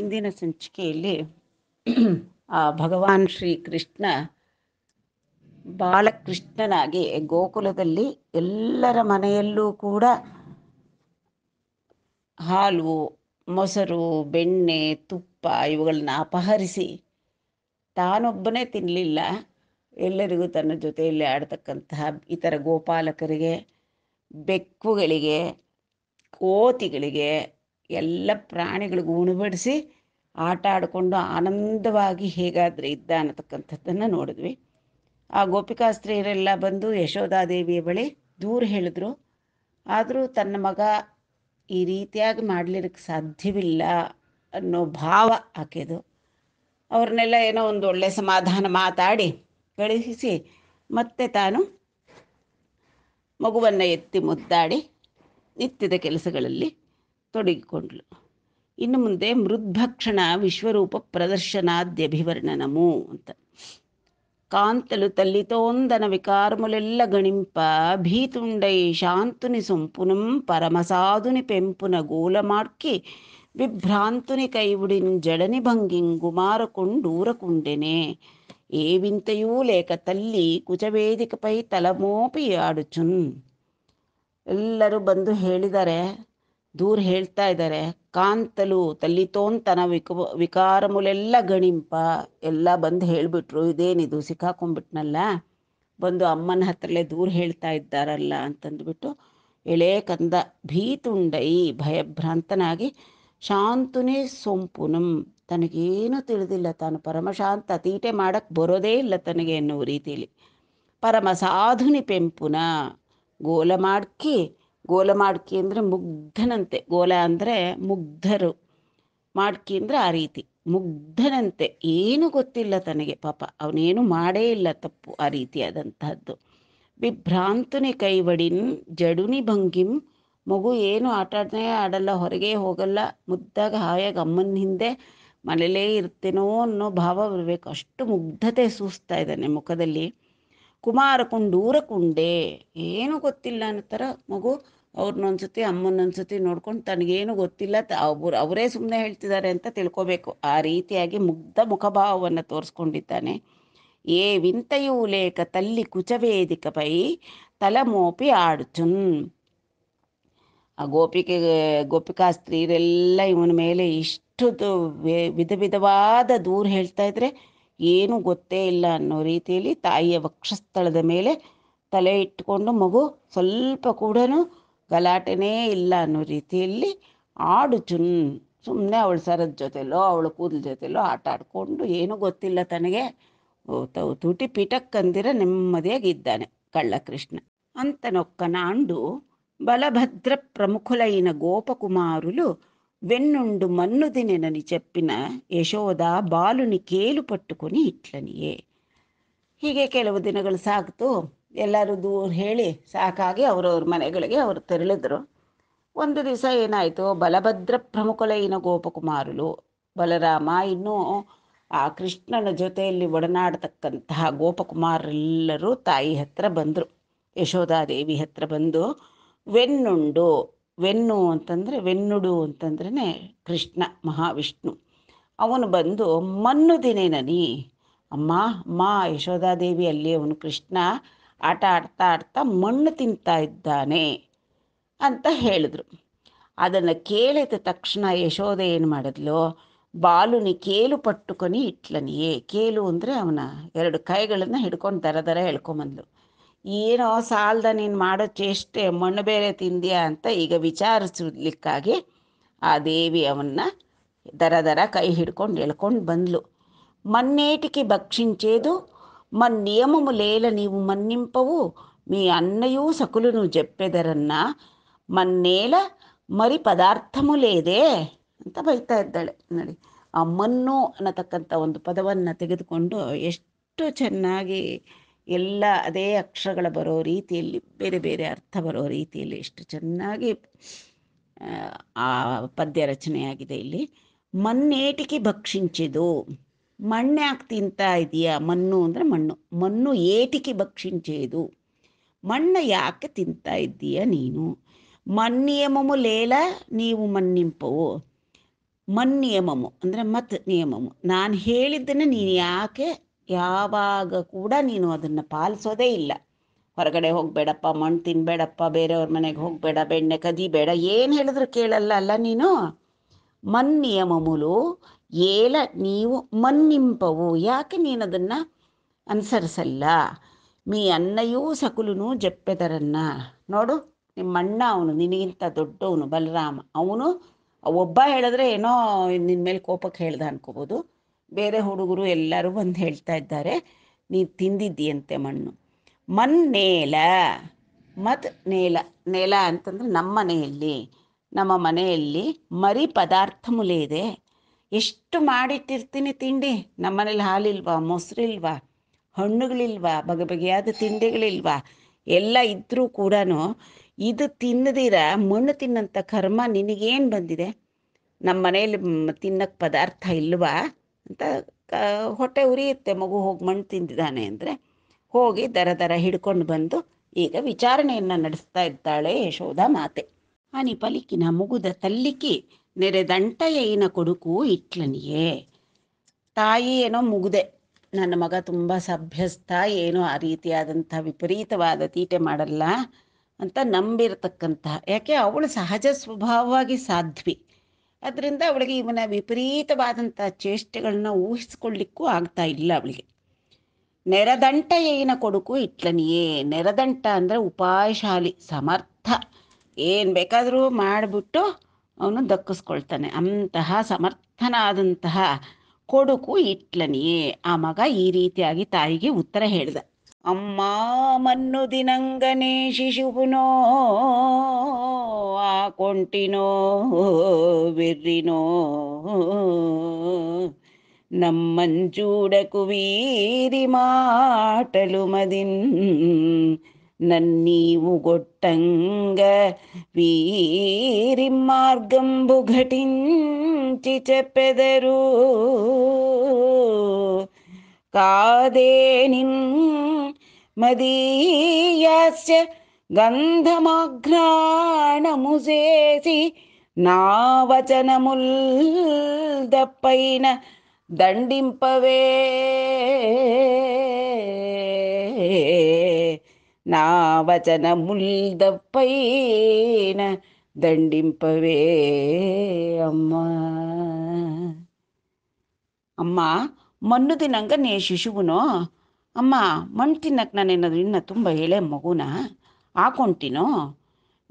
ಇಂದಿನ ಸಂಚಿಕೆಯಲ್ಲಿ ಆ ಭಗವಾನ್ ಶ್ರೀ ಕೃಷ್ಣ ಬಾಲಕೃಷ್ಣನಾಗಿ ಗೋಕುಲದಲ್ಲಿ ಎಲ್ಲರ ಮನೆಯಲ್ಲೂ ಕೂಡ ಹಾಲು ಮೊಸರು ಬೆಣ್ಣೆ ತುಪ್ಪ ಇವುಗಳನ್ನ ಅಪಹರಿಸಿ ತಾನೊಬ್ಬನೇ ತಿನ್ನಲಿಲ್ಲ ಎಲ್ಲರಿಗೂ ತನ್ನ ಜೊತೆಯಲ್ಲಿ ಆಡ್ತಕ್ಕಂತಹ ಇತರ ಗೋಪಾಲಕರಿಗೆ ಬೆಕ್ಕುಗಳಿಗೆ ಕೋತಿಗಳಿಗೆ ಎಲ್ಲ ಪ್ರಾಣಿಗಳಿಗೂ ಉಣಬಡಿಸಿ ಆಟ ಆಡಿಕೊಂಡು ಆನಂದವಾಗಿ ಹೇಗಾದರೆ ಇದ್ದ ಅನ್ನತಕ್ಕಂಥದ್ದನ್ನು ನೋಡಿದ್ವಿ ಆ ಗೋಪಿಕಾಸ್ತ್ರೀಯರೆಲ್ಲ ಬಂದು ಯಶೋಧಾದೇವಿಯ ಬಳಿ ದೂರ ಹೇಳಿದ್ರು ಆದರೂ ತನ್ನ ಮಗ ಈ ರೀತಿಯಾಗಿ ಮಾಡಲಿಕ್ಕೆ ಸಾಧ್ಯವಿಲ್ಲ ಅನ್ನೋ ಭಾವ ಆಕೆದು ಅವ್ರನ್ನೆಲ್ಲ ಏನೋ ಒಂದು ಒಳ್ಳೆ ಸಮಾಧಾನ ಮಾತಾಡಿ ಕಳಿಸಿ ಮತ್ತೆ ತಾನು ಮಗುವನ್ನು ಎತ್ತಿ ಮುದ್ದಾಡಿ ನಿತ್ಯದ ಕೆಲಸಗಳಲ್ಲಿ ತೊಡಗಿಕೊಂಡ್ಳು ఇన్ను ముందే మృద్భక్షణ విశ్వరూప ప్రదర్శనాద్యభివర్ణనము అంత కాంతలు తల్లితోందన వికారములెల్ల గణింప భీతుండై శాంతుని సొంపునం పరమసాధుని పెంపున గూలమార్కి విభ్రాంతుని కైవుడిని జడని గుమారకుండూరకుండెనే ఏ వింతయూ లేక తల్లి కుచవేదికపై తలమోపి ఆడుచున్ ఎల్లరూ బంధు హేళిదరే ದೂರ ಹೇಳ್ತಾ ಇದ್ದಾರೆ ಕಾಂತಲು ತಲ್ಲಿತೋಂತನ ವಿಕ ವಿಕಾರಮುಲೆಲ್ಲ ಗಣಿಂಪ ಎಲ್ಲ ಬಂದು ಹೇಳ್ಬಿಟ್ರು ಇದೇನಿದು ಸಿಕ್ಕಾಕೊಂಡ್ಬಿಟ್ನಲ್ಲ ಬಂದು ಅಮ್ಮನ ಹತ್ರಲೇ ದೂರ ಹೇಳ್ತಾ ಇದ್ದಾರಲ್ಲ ಅಂತಂದ್ಬಿಟ್ಟು ಎಳೆ ಕಂದ ಭೀತುಂಡೈ ಭಯಭ್ರಾಂತನಾಗಿ ಶಾಂತುನೇ ಸೊಂಪುನಂ ತನಗೇನು ತಿಳಿದಿಲ್ಲ ತಾನು ಪರಮಶಾಂತ ತೀಟೆ ಮಾಡಕ್ಕೆ ಬರೋದೇ ಇಲ್ಲ ತನಗೆ ಎನ್ನುವ ರೀತಿಯಲ್ಲಿ ಪರಮ ಸಾಧುನಿ ಪೆಂಪುನ ಗೋಲ ಮಾಡ್ಕಿ ಗೋಲ ಮಾಡ್ಕಿ ಅಂದರೆ ಮುಗ್ಧನಂತೆ ಗೋಲ ಅಂದರೆ ಮುಗ್ಧರು ಮಾಡ್ಕಿ ಅಂದ್ರೆ ಆ ರೀತಿ ಮುಗ್ಧನಂತೆ ಏನು ಗೊತ್ತಿಲ್ಲ ತನಗೆ ಪಾಪ ಅವನೇನು ಮಾಡೇ ಇಲ್ಲ ತಪ್ಪು ಆ ರೀತಿಯಾದಂತಹದ್ದು ವಿಭ್ರಾಂತುನಿ ಕೈವಡಿನ್ ಜಡುನಿ ಭಂಗಿಂ ಮಗು ಏನು ಆಟಾಡನೇ ಆಡಲ್ಲ ಹೊರಗೆ ಹೋಗಲ್ಲ ಮುದ್ದಾಗ ಹಾಯಾಗ ಅಮ್ಮನ ಹಿಂದೆ ಮನೇಲೇ ಇರ್ತೇನೋ ಅನ್ನೋ ಭಾವ ಬರಬೇಕು ಅಷ್ಟು ಮುಗ್ಧತೆ ಸೂಸ್ತಾ ಇದ್ದಾನೆ ಮುಖದಲ್ಲಿ ಕುಮಾರ ಕುಂಡೂರ ಕುಂಡೆ ಏನು ಗೊತ್ತಿಲ್ಲ ಅನ್ನೋ ಥರ ಮಗು ಅವ್ರನ್ನೊಂದ್ಸತಿ ಅಮ್ಮನೊಂದ್ಸತಿ ನೋಡ್ಕೊಂಡು ತನಗೇನು ಗೊತ್ತಿಲ್ಲ ಅವ್ರು ಅವರೇ ಸುಮ್ಮನೆ ಹೇಳ್ತಿದ್ದಾರೆ ಅಂತ ತಿಳ್ಕೊಬೇಕು ಆ ರೀತಿಯಾಗಿ ಮುಗ್ಧ ಮುಖಭಾವವನ್ನು ತೋರಿಸ್ಕೊಂಡಿದ್ದಾನೆ ಏ ವಿಂತಯೂ ಲೇಖ ತಲ್ಲಿ ಕುಚವೇದಿಕ ಪೈ ತಲಮೋಪಿ ಆಡುಚುನ್ ಆ ಗೋಪಿಕೆ ಗೋಪಿಕಾ ಸ್ತ್ರೀಯರೆಲ್ಲ ಇವನ ಮೇಲೆ ಇಷ್ಟು ವಿಧ ವಿಧವಾದ ದೂರು ಹೇಳ್ತಾ ಇದ್ರೆ ಏನೂ ಗೊತ್ತೇ ಇಲ್ಲ ಅನ್ನೋ ರೀತಿಯಲ್ಲಿ ತಾಯಿಯ ವಕ್ಷಸ್ಥಳದ ಮೇಲೆ ತಲೆ ಇಟ್ಟುಕೊಂಡು ಮಗು ಸ್ವಲ್ಪ ಕೂಡ ಗಲಾಟೆನೇ ಇಲ್ಲ ಅನ್ನೋ ರೀತಿಯಲ್ಲಿ ಆಡು ಚುನ್ ಸುಮ್ಮನೆ ಅವಳ ಸರದ ಜೊತೆಲೋ ಅವಳ ಕೂದಲ ಜೊತೆಲೋ ಆಟ ಆಡಿಕೊಂಡು ಏನೂ ಗೊತ್ತಿಲ್ಲ ತನಗೆ ತುಟಿ ಪೀಠಕ್ಕಂದಿರ ನೆಮ್ಮದಿಯಾಗಿದ್ದಾನೆ ಕಳ್ಳಕೃಷ್ಣ ಅಂತ ನಾಂಡು ಬಲಭದ್ರ ప్రముఖులైన ಗೋಪಕುಮಾರುಲು వెన్నుండు మన్నుదినెనని చెప్పిన ಯಶೋದ ಬಾಲುನಿ ಕೇಲು ಪಟ್ಟುಕೊನಿ ఇట్లనియే ಹೀಗೆ ಕೆಲವು ದಿನಗಳು ಸಾಕ್ತು ಎಲ್ಲರೂ ದೂರ ಹೇಳಿ ಸಾಕಾಗಿ ಅವರವ್ರ ಮನೆಗಳಿಗೆ ಅವರು ತೆರಳಿದ್ರು ಒಂದು ದಿವಸ ಏನಾಯಿತು ಬಲಭದ್ರ ಪ್ರಮುಖಲೈನ ಗೋಪಕುಮಾರಲು ಬಲರಾಮ ಇನ್ನೂ ಆ ಕೃಷ್ಣನ ಜೊತೆಯಲ್ಲಿ ಒಡನಾಡತಕ್ಕಂತಹ ಗೋಪಕುಮಾರರೆಲ್ಲರೂ ತಾಯಿ ಹತ್ರ ಬಂದರು ಯಶೋಧಾದೇವಿ ಹತ್ರ ಬಂದು ವೆನ್ನುಂಡು ವೆನ್ನು ಅಂತಂದರೆ ವೆನ್ನುಡು ಅಂತಂದ್ರೇ ಕೃಷ್ಣ ಮಹಾವಿಷ್ಣು ಅವನು ಬಂದು ಮಣ್ಣು ನನಿ ಅಮ್ಮ ಅಮ್ಮ ಯಶೋಧಾದೇವಿ ಅಲ್ಲಿ ಅವನು ಕೃಷ್ಣ ಆಟ ಆಡ್ತಾ ಆಡ್ತಾ ಮಣ್ಣು ತಿಂತಾ ಇದ್ದಾನೆ ಅಂತ ಹೇಳಿದ್ರು ಅದನ್ನು ಕೇಳಿದ ತಕ್ಷಣ ಯಶೋಧ ಏನು ಮಾಡಿದ್ಲು ಬಾಲುನಿ ಕೇಲು ಪಟ್ಟುಕೊನಿ ಇಟ್ಲನಿಯೇ ಕೇಲು ಅಂದರೆ ಅವನ ಎರಡು ಕೈಗಳನ್ನು ಹಿಡ್ಕೊಂಡು ದರ ದರ ಹೇಳ್ಕೊಂಬಂದ್ಲು ಏನೋ ಸಾಲದ ನೀನು ಮಾಡೋ ಚೇಷ್ಟೆ ಮಣ್ಣು ಬೇರೆ ತಿಂದಿಯಾ ಅಂತ ಈಗ ವಿಚಾರಿಸಲಿಕ್ಕಾಗಿ ಆ ದೇವಿ ಅವನ್ನ ದರ ದರ ಕೈ ಹಿಡ್ಕೊಂಡು ಎಳ್ಕೊಂಡು ಬಂದ್ಲು ಭಕ್ಷಿಂಚೇದು ಮನ್ ನಿಯಮಮು ಲೇಲ ನೀವು ಮನ್ನಿಂಪವು మీ ಅನ್ನಯೂ ಸಕುಲನು ಜಪ್ಪೆದರನ್ನ ಮನ್ನೇಲ ಮರಿ ಪದಾರ್ಥಮು ಲೇದೆ ಅಂತ ಬೈತಾ ಇದ್ದಾಳೆ ನೋಡಿ ಆ ಮಣ್ಣು ಅನ್ನತಕ್ಕಂಥ ಒಂದು ಪದವನ್ನು ತೆಗೆದುಕೊಂಡು ಎಷ್ಟು ಚೆನ್ನಾಗಿ ಎಲ್ಲ ಅದೇ ಅಕ್ಷರಗಳ ಬರೋ ರೀತಿಯಲ್ಲಿ ಬೇರೆ ಬೇರೆ ಅರ್ಥ ಬರೋ ರೀತಿಯಲ್ಲಿ ಎಷ್ಟು ಚೆನ್ನಾಗಿ ಆ ಪದ್ಯ ರಚನೆಯಾಗಿದೆ ಇಲ್ಲಿ ಮಣ್ಣೇಟಿಕೆ ಭಕ್ಷಿಂಚಿದು ಯಾಕೆ ತಿಂತಾ ಇದೆಯಾ ಮಣ್ಣು ಅಂದರೆ ಮಣ್ಣು ಮಣ್ಣು ಏಟಿಕೆ ಭಕ್ಷಿಂಚೇದು ಮಣ್ಣು ಯಾಕೆ ತಿಂತಾ ಇದ್ದೀಯ ನೀನು ಮಣ್ಣಿಯಮು ಲೇಲ ನೀವು ಮಣ್ಣಿಂಪವು ನಿಯಮಮು ಅಂದರೆ ಮತ್ ನಿಯಮಮು ನಾನು ಹೇಳಿದ್ದನ್ನು ನೀನು ಯಾಕೆ ಯಾವಾಗ ಕೂಡ ನೀನು ಅದನ್ನು ಪಾಲಿಸೋದೇ ಇಲ್ಲ ಹೊರಗಡೆ ಹೋಗಬೇಡಪ್ಪ ಮಣ್ಣು ತಿನ್ಬೇಡಪ್ಪ ಬೇರೆಯವ್ರ ಮನೆಗೆ ಹೋಗಬೇಡ ಬೆಣ್ಣೆ ಕದಿಬೇಡ ಏನು ಹೇಳಿದ್ರು ಕೇಳಲ್ಲ ಅಲ್ಲ ನೀನು ಮನ್ ಮನ್ನಿಯಮಮುಲು ಏಲ ನೀವು ಮನ್ನಿಂಪವು ಯಾಕೆ ನೀನು ಅದನ್ನು ಅನುಸರಿಸಲ್ಲ ಮೀ ಅನ್ನಯೂ ಸಕುಲುನು ಜಪ್ಪೆದರನ್ನ ನೋಡು ನಿಮ್ಮ ಅಣ್ಣ ಅವನು ನಿನಗಿಂತ ದೊಡ್ಡವನು ಬಲರಾಮ ಅವನು ಒಬ್ಬ ಹೇಳಿದ್ರೆ ಏನೋ ನಿನ್ನ ಮೇಲೆ ಕೋಪಕ್ಕೆ ಹೇಳ್ದ ಅನ್ಕೋಬಹುದು ಬೇರೆ ಹುಡುಗರು ಎಲ್ಲರೂ ಬಂದು ಹೇಳ್ತಾ ಇದ್ದಾರೆ ನೀನು ತಿಂದಿದ್ದೀಯಂತೆ ಮಣ್ಣು ಮನ್ ನೇಲ ಮತ್ ನೇಲ ನೇಲ ಅಂತಂದ್ರೆ ನಮ್ಮ ಮನೆಯಲ್ಲಿ ನಮ್ಮ ಮನೆಯಲ್ಲಿ ಮರಿ ಪದಾರ್ಥ ಮುಲೆ ಇದೆ ಎಷ್ಟು ಮಾಡಿಟ್ಟಿರ್ತೀನಿ ತಿಂಡಿ ನಮ್ಮ ಮನೇಲಿ ಹಾಲಿಲ್ವಾ ಮೊಸರಿಲ್ವಾ ಹಣ್ಣುಗಳಿಲ್ವಾ ಬಗೆ ಬಗೆಯಾದ ತಿಂಡಿಗಳಿಲ್ವಾ ಎಲ್ಲ ಇದ್ರೂ ಕೂಡ ಇದು ತಿನ್ನದಿರ ಮಣ್ಣು ತಿನ್ನಂಥ ಕರ್ಮ ನಿನಗೇನು ಬಂದಿದೆ ನಮ್ಮ ಮನೆಯಲ್ಲಿ ತಿನ್ನಕ್ಕೆ ಪದಾರ್ಥ ಇಲ್ವಾ ಅಂತ ಹೊಟ್ಟೆ ಉರಿಯುತ್ತೆ ಮಗು ಹೋಗಿ ಮಣ್ಣು ತಿಂದಿದ್ದಾನೆ ಅಂದರೆ ಹೋಗಿ ದರ ದರ ಹಿಡ್ಕೊಂಡು ಬಂದು ಈಗ ವಿಚಾರಣೆಯನ್ನು ನಡೆಸ್ತಾ ಇದ್ದಾಳೆ ಯಶೋಧ ಮಾತೆ ಆನಿ ಪಲಿಕಿನ ಮುಗುದ ತಲ್ಲಿಕಿ ನೆರೆದಂಟಯ್ಯನ ಕೊಡುಕು ಇಟ್ಲನಿಯೇ ತಾಯಿ ಏನೋ ಮುಗುದೆ ನನ್ನ ಮಗ ತುಂಬ ಸಭ್ಯಸ್ತ ಏನೋ ಆ ರೀತಿಯಾದಂಥ ವಿಪರೀತವಾದ ತೀಟೆ ಮಾಡಲ್ಲ ಅಂತ ನಂಬಿರ್ತಕ್ಕಂತಹ ಯಾಕೆ ಅವಳು ಸಹಜ ಸ್ವಭಾವವಾಗಿ ಸಾಧ್ವಿ ಅದರಿಂದ ಅವಳಿಗೆ ಇವನ ವಿಪರೀತವಾದಂಥ ಚೇಷ್ಟೆಗಳನ್ನ ಊಹಿಸ್ಕೊಳ್ಳಿಕ್ಕೂ ಆಗ್ತಾ ಇಲ್ಲ ಅವಳಿಗೆ ನೆರದಂಟ ಏನ ಕೊಡುಕು ಇಟ್ಲನಿಯೇ ನೆರದಂಟ ಅಂದರೆ ಉಪಾಯಶಾಲಿ ಸಮರ್ಥ ಏನು ಬೇಕಾದರೂ ಮಾಡಿಬಿಟ್ಟು ಅವನು ದಕ್ಕಿಸ್ಕೊಳ್ತಾನೆ ಅಂತಹ ಸಮರ್ಥನಾದಂತಹ ಕೊಡುಕು ಇಟ್ಲನಿಯೇ ಆ ಮಗ ಈ ರೀತಿಯಾಗಿ ತಾಯಿಗೆ ಉತ್ತರ ಹೇಳಿದ అమ్మా మన్ను దినంగనే శిశువునో ఆ కొంటినో వెర్రినో చూడకు వీరి మాటలు మదిన్ నన్నీవు గొట్టంగ వీరి మార్గం బుఘటించి చెప్పెదరు காதேனின் மதீயாஸ்ய గంధమాఘ్రాణముసేసి నా వచనముల్ దప్పైన దండింపవే నా వచనముల్ దప్పైన దండింపవే అమ్మా అమ్మా ಮಣ್ಣು ದಿನಂಗ ನೀ ಶಿಶುಗುನೋ ಅಮ್ಮ ಮಣ್ಣು ತಿನ್ನಕ್ಕೆ ನಾನೇನಾದರೂ ಇನ್ನೂ ತುಂಬ ಎಳೆ ಮಗುನ ಹಾಕೊಳ್ತೀನೋ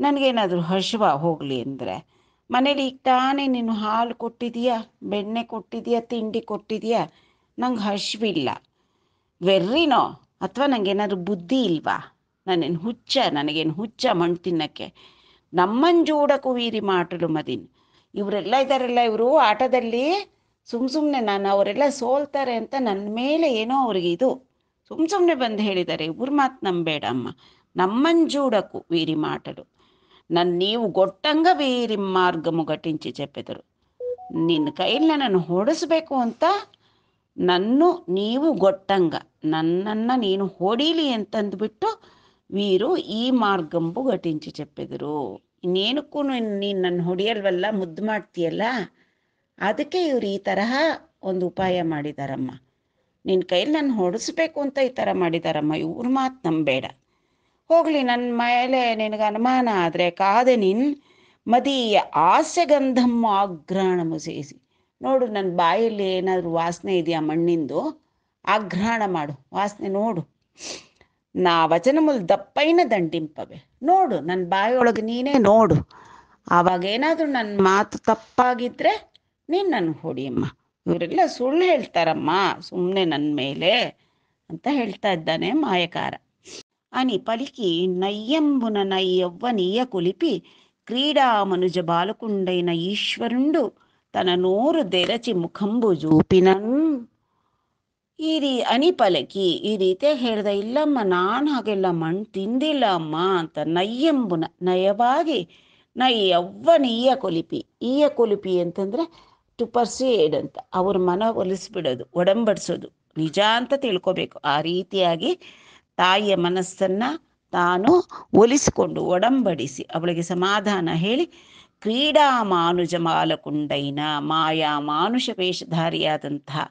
ನನಗೇನಾದರೂ ಹಶ್ವ ಹೋಗಲಿ ಅಂದರೆ ಮನೇಲಿ ಈಗ ತಾನೇ ನೀನು ಹಾಲು ಕೊಟ್ಟಿದೀಯಾ ಬೆಣ್ಣೆ ಕೊಟ್ಟಿದೀಯಾ ತಿಂಡಿ ಕೊಟ್ಟಿದೀಯಾ ನಂಗೆ ಹಶ್ವಿಲ್ಲ ವೆರ್ರಿನೋ ಅಥವಾ ನನಗೇನಾದ್ರೂ ಬುದ್ಧಿ ಇಲ್ವಾ ನಾನೇನು ಹುಚ್ಚ ನನಗೇನು ಹುಚ್ಚ ಮಣ್ಣು ತಿನ್ನೋಕ್ಕೆ ನಮ್ಮಂಜೂಡ ವೀರಿ ಮಾಟಲು ಮದಿನ್ ಇವರೆಲ್ಲ ಇದ್ದಾರಲ್ಲ ಇವರು ಆಟದಲ್ಲಿ ಸುಮ್ ಸುಮ್ಮನೆ ನಾನು ಅವರೆಲ್ಲ ಸೋಲ್ತಾರೆ ಅಂತ ನನ್ನ ಮೇಲೆ ಏನೋ ಅವ್ರಿಗೆ ಇದು ಸುಮ್ ಸುಮ್ಮನೆ ಬಂದು ಹೇಳಿದ್ದಾರೆ ಇವ್ರ ಮಾತು ನಂಬೇಡ ಅಮ್ಮ ಜೂಡಕು ವೀರಿ ಮಾಟಲು ನನ್ನ ನೀವು ಗೊಟ್ಟಂಗ ವೀರಿ ಮಾರ್ಗಮು ಮುಗಟಿಂಚಿ ಚೆಪ್ಪಿದರು ನಿನ್ನ ಕೈಯಲ್ಲಿ ನನ್ನ ಹೊಡಿಸ್ಬೇಕು ಅಂತ ನನ್ನು ನೀವು ಗೊಟ್ಟಂಗ ನನ್ನನ್ನು ನೀನು ಹೊಡೀಲಿ ಅಂತಂದ್ಬಿಟ್ಟು ವೀರು ಈ ಮಾರ್ಗಂಬು ಗಟಿಂಚಿ ಚೆಪ್ಪಿದರು ಇನ್ನೇನಕ್ಕೂ ನೀನು ನನ್ನ ಹೊಡಿಯಲ್ವಲ್ಲ ಮುದ್ದು ಮಾಡ್ತೀಯಲ್ಲ ಅದಕ್ಕೆ ಇವ್ರು ಈ ತರಹ ಒಂದು ಉಪಾಯ ಮಾಡಿದಾರಮ್ಮ ನಿನ್ನ ಕೈಲಿ ನಾನು ಹೊಡಿಸ್ಬೇಕು ಅಂತ ಈ ಥರ ಮಾಡಿದಾರಮ್ಮ ಇವ್ರ ಮಾತು ನಂಬೇಡ ಹೋಗಲಿ ನನ್ನ ಮೇಲೆ ನಿನಗೆ ಅನುಮಾನ ಆದರೆ ಕಾದೆ ನಿನ್ ಮದೀಯ ಆಸೆಗಂಧಮ್ಮ ಆಘ್ರಾಣಮು ಸೇಸಿ ನೋಡು ನನ್ನ ಬಾಯಲ್ಲಿ ಏನಾದರೂ ವಾಸನೆ ಇದೆಯಾ ಮಣ್ಣಿಂದು ಆಘ್ರಾಣ ಮಾಡು ವಾಸನೆ ನೋಡು ನಾ ವಚನಮುಲ್ ದಪ್ಪೈನ ದಂಡಿಂಪವೆ ನೋಡು ನನ್ನ ಬಾಯೊಳಗೆ ನೀನೇ ನೋಡು ಆವಾಗ ಏನಾದರೂ ನನ್ನ ಮಾತು ತಪ್ಪಾಗಿದ್ದರೆ ನೀನ್ ನನ್ ಹೊಡಿಯಮ್ಮ ಇವರೆಲ್ಲ ಸುಳ್ಳು ಹೇಳ್ತಾರಮ್ಮ ಸುಮ್ಮನೆ ನನ್ನ ಮೇಲೆ ಅಂತ ಹೇಳ್ತಾ ಇದ್ದಾನೆ ಮಾಯಕಾರ ಅನಿ ನಯ್ಯವ್ವ ನೀಯ ಕುಲಿಪಿ ಕ್ರೀಡಾ ಮನುಜ ಬಾಲಕುಂಡೈನ ಈಶ್ವರುಂಡು ತನ ನೋರು ದೆರಚಿ ಮುಖಂಬು ಜೂಪಿನ ಈ ರೀ ಅನಿ ಪಲಕಿ ಈ ರೀತಿ ಹೇಳ್ದ ಇಲ್ಲಮ್ಮ ನಾನು ಹಾಗೆಲ್ಲ ಮಣ್ ತಿಂದಿಲ್ಲ ಅಮ್ಮ ಅಂತ ನಯ್ಯಂಬುನ ನಯವಾಗಿ ನಯ್ಯವ್ವನ ಈಯ ಕೊಲಿಪಿ ಈಯ ಕೊಲಿಪಿ ಅಂತಂದ್ರೆ ಟು ಏಡ್ ಅಂತ ಅವ್ರ ಮನ ಒಲಿಸ್ಬಿಡೋದು ಒಡಂಬಡಿಸೋದು ನಿಜ ಅಂತ ತಿಳ್ಕೊಬೇಕು ಆ ರೀತಿಯಾಗಿ ತಾಯಿಯ ಮನಸ್ಸನ್ನು ತಾನು ಒಲಿಸಿಕೊಂಡು ಒಡಂಬಡಿಸಿ ಅವಳಿಗೆ ಸಮಾಧಾನ ಹೇಳಿ ಕ್ರೀಡಾ ಮಾನುಜ ಮಾಲಕುಂಡೈನ ಮಾಯಾ ಮಾನುಷ ವೇಷಧಾರಿಯಾದಂತಹ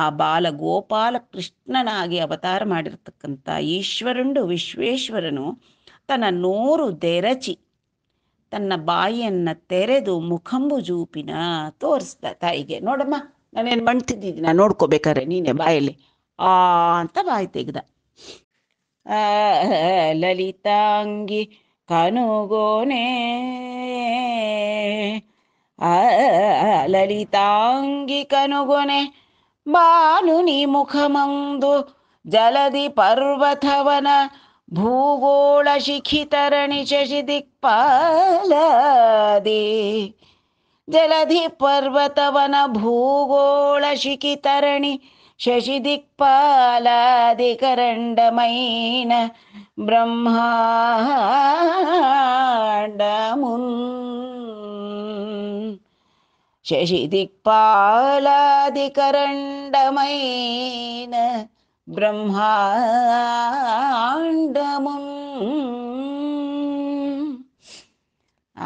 ಆ ಬಾಲ ಗೋಪಾಲ ಕೃಷ್ಣನಾಗಿ ಅವತಾರ ಮಾಡಿರ್ತಕ್ಕಂಥ ಈಶ್ವರಂಡು ವಿಶ್ವೇಶ್ವರನು ತನ್ನ ನೋರು ದೆರಚಿ ತನ್ನ ಬಾಯಿಯನ್ನು ತೆರೆದು ಮುಖಂಬು ಜೂಪಿನ ತೋರಿಸ್ದ ತಾಯಿಗೆ ನೋಡಮ್ಮ ನಾನೇನು ಮಣ್ತಿದ್ದೀನಿ ನಾನು ನೋಡ್ಕೋಬೇಕಾರೆ ನೀನೆ ಬಾಯಲ್ಲಿ ಆ ಅಂತ ಬಾಯಿ ತೆಗ್ದ ಲಲಿತಾಂಗಿ ಕನುಗೋನೆ ಆ ಲಲಿತಾಂಗಿ ಕನುಗೊನೆ ಬಾನುನಿ ಮುಖಮಂದು ಜಲದಿ ಪರ್ವತವನ భూగోళశిఖితరణి శశిదిక్పాలాది జలధి పర్వతవన భూగోళశిఖితరణి శశిదిక్పాలాదికరండమైన బ్రహ్మాండమున్ శశిదిక్పాలాదికరండమైన బ్రహ్మాండము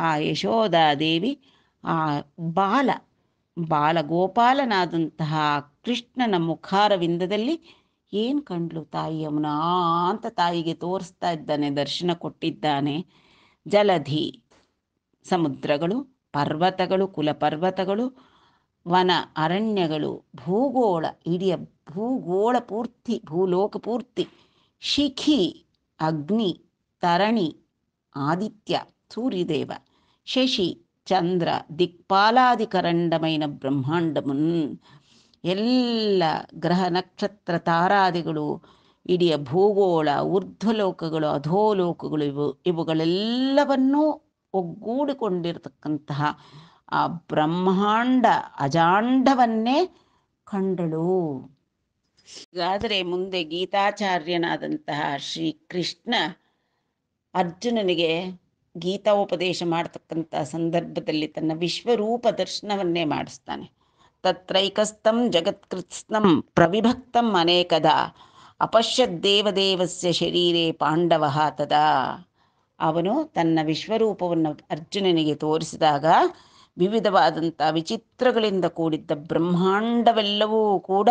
ಆ ಯಶೋಧಾದೇವಿ ಆ ಬಾಲ ಬಾಲ ಗೋಪಾಲನಾದಂತಹ ಕೃಷ್ಣನ ಮುಖಾರವಿಂದದಲ್ಲಿ ಏನು ಕಂಡ್ಲು ತಾಯಿ ಅಂತ ತಾಯಿಗೆ ತೋರಿಸ್ತಾ ಇದ್ದಾನೆ ದರ್ಶನ ಕೊಟ್ಟಿದ್ದಾನೆ ಜಲಧಿ ಸಮುದ್ರಗಳು ಪರ್ವತಗಳು ಕುಲ ಪರ್ವತಗಳು ವನ ಅರಣ್ಯಗಳು ಭೂಗೋಳ ಇಡೀ ಭೂಗೋಳ ಪೂರ್ತಿ ಭೂಲೋಕ ಪೂರ್ತಿ ಶಿಖಿ ಅಗ್ನಿ ತರಣಿ ಸೂರ್ಯದೇವ ಶಶಿ ಚಂದ್ರ ದಿಕ್ಪಾಲಾದಿ ಕರಂಡಮೈನ ಬ್ರಹ್ಮಾಂಡಮುನ್ ಎಲ್ಲ ಗ್ರಹ ನಕ್ಷತ್ರ ತಾರಾದಿಗಳು ಇಡೀ ಭೂಗೋಳ ಊರ್ಧ್ವಲೋಕಗಳು ಅಧೋಲೋಕಗಳು ಇವು ಇವುಗಳೆಲ್ಲವನ್ನೂ ಒಗ್ಗೂಡಿಕೊಂಡಿರತಕ್ಕಂತಹ ಆ ಬ್ರಹ್ಮಾಂಡ ಅಜಾಂಡವನ್ನೇ ಕಂಡಳು ಆದರೆ ಮುಂದೆ ಗೀತಾಚಾರ್ಯನಾದಂತಹ ಶ್ರೀ ಕೃಷ್ಣ ಅರ್ಜುನನಿಗೆ ಉಪದೇಶ ಮಾಡತಕ್ಕಂಥ ಸಂದರ್ಭದಲ್ಲಿ ತನ್ನ ವಿಶ್ವರೂಪ ದರ್ಶನವನ್ನೇ ಮಾಡಿಸ್ತಾನೆ ತತ್ರೈಕಸ್ಥಂ ಜಗತ್ಕೃತ್ಸ್ನಂ ಪ್ರವಿಭಕ್ತಂ ಅನೇಕದ ಅಪಶ್ಯದ್ದೇವದೇವಸ್ಯ ಶರೀರೇ ಪಾಂಡವ ತದಾ ಅವನು ತನ್ನ ವಿಶ್ವರೂಪವನ್ನು ಅರ್ಜುನನಿಗೆ ತೋರಿಸಿದಾಗ ವಿವಿಧವಾದಂಥ ವಿಚಿತ್ರಗಳಿಂದ ಕೂಡಿದ್ದ ಬ್ರಹ್ಮಾಂಡವೆಲ್ಲವೂ ಕೂಡ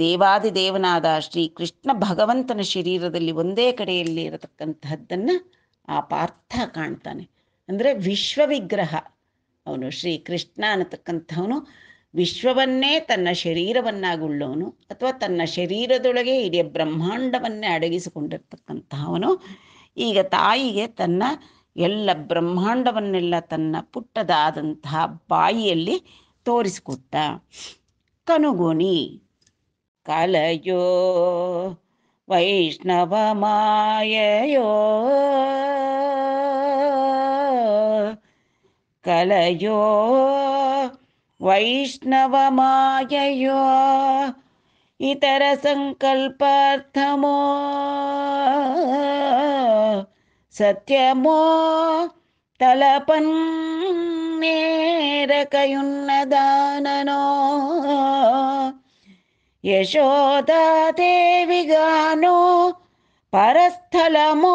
ದೇವಾದಿದೇವನಾದ ಶ್ರೀ ಕೃಷ್ಣ ಭಗವಂತನ ಶರೀರದಲ್ಲಿ ಒಂದೇ ಕಡೆಯಲ್ಲಿ ಇರತಕ್ಕಂತಹದ್ದನ್ನು ಆ ಪಾರ್ಥ ಕಾಣ್ತಾನೆ ಅಂದರೆ ವಿಶ್ವವಿಗ್ರಹ ಅವನು ಶ್ರೀ ಕೃಷ್ಣ ಅನ್ನತಕ್ಕಂಥವನು ವಿಶ್ವವನ್ನೇ ತನ್ನ ಶರೀರವನ್ನಾಗುಳ್ಳವನು ಅಥವಾ ತನ್ನ ಶರೀರದೊಳಗೆ ಇಡೀ ಬ್ರಹ್ಮಾಂಡವನ್ನೇ ಅಡಗಿಸಿಕೊಂಡಿರ್ತಕ್ಕಂತಹವನು ಈಗ ತಾಯಿಗೆ ತನ್ನ ಎಲ್ಲ ಬ್ರಹ್ಮಾಂಡವನ್ನೆಲ್ಲ ತನ್ನ ಪುಟ್ಟದಾದಂತಹ ಬಾಯಿಯಲ್ಲಿ ತೋರಿಸಿಕೊಟ್ಟ ಕನುಗೋಣಿ கலையோ வைஷ்ணவமாயையோ கலையோ வைஷ்ணவமாயையோ ఇతర సంకల్పార్థమో సత్యమో తలపన్ నేరకయున్నదాననో యశోదేవిగాను పరస్థలమో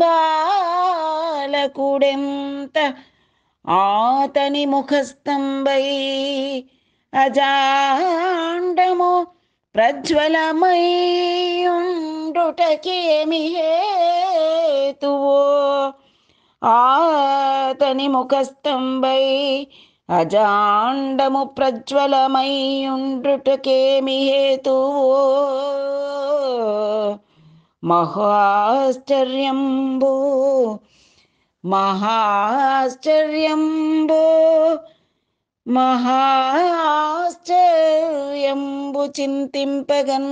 బాలకుడెంత ఆతని ముఖస్తంభై అజాండము ప్రజ్వలమయ్యుండుటకేమి హేతువో ఆతని ముఖస్తంభై అజాండము ప్రజ్వలమైయుండుటకేమి హేతువో మహాశ్చర్యంబో మహాశ్చర్యంబో మహాశ్చర్యంబు చింతింపగన్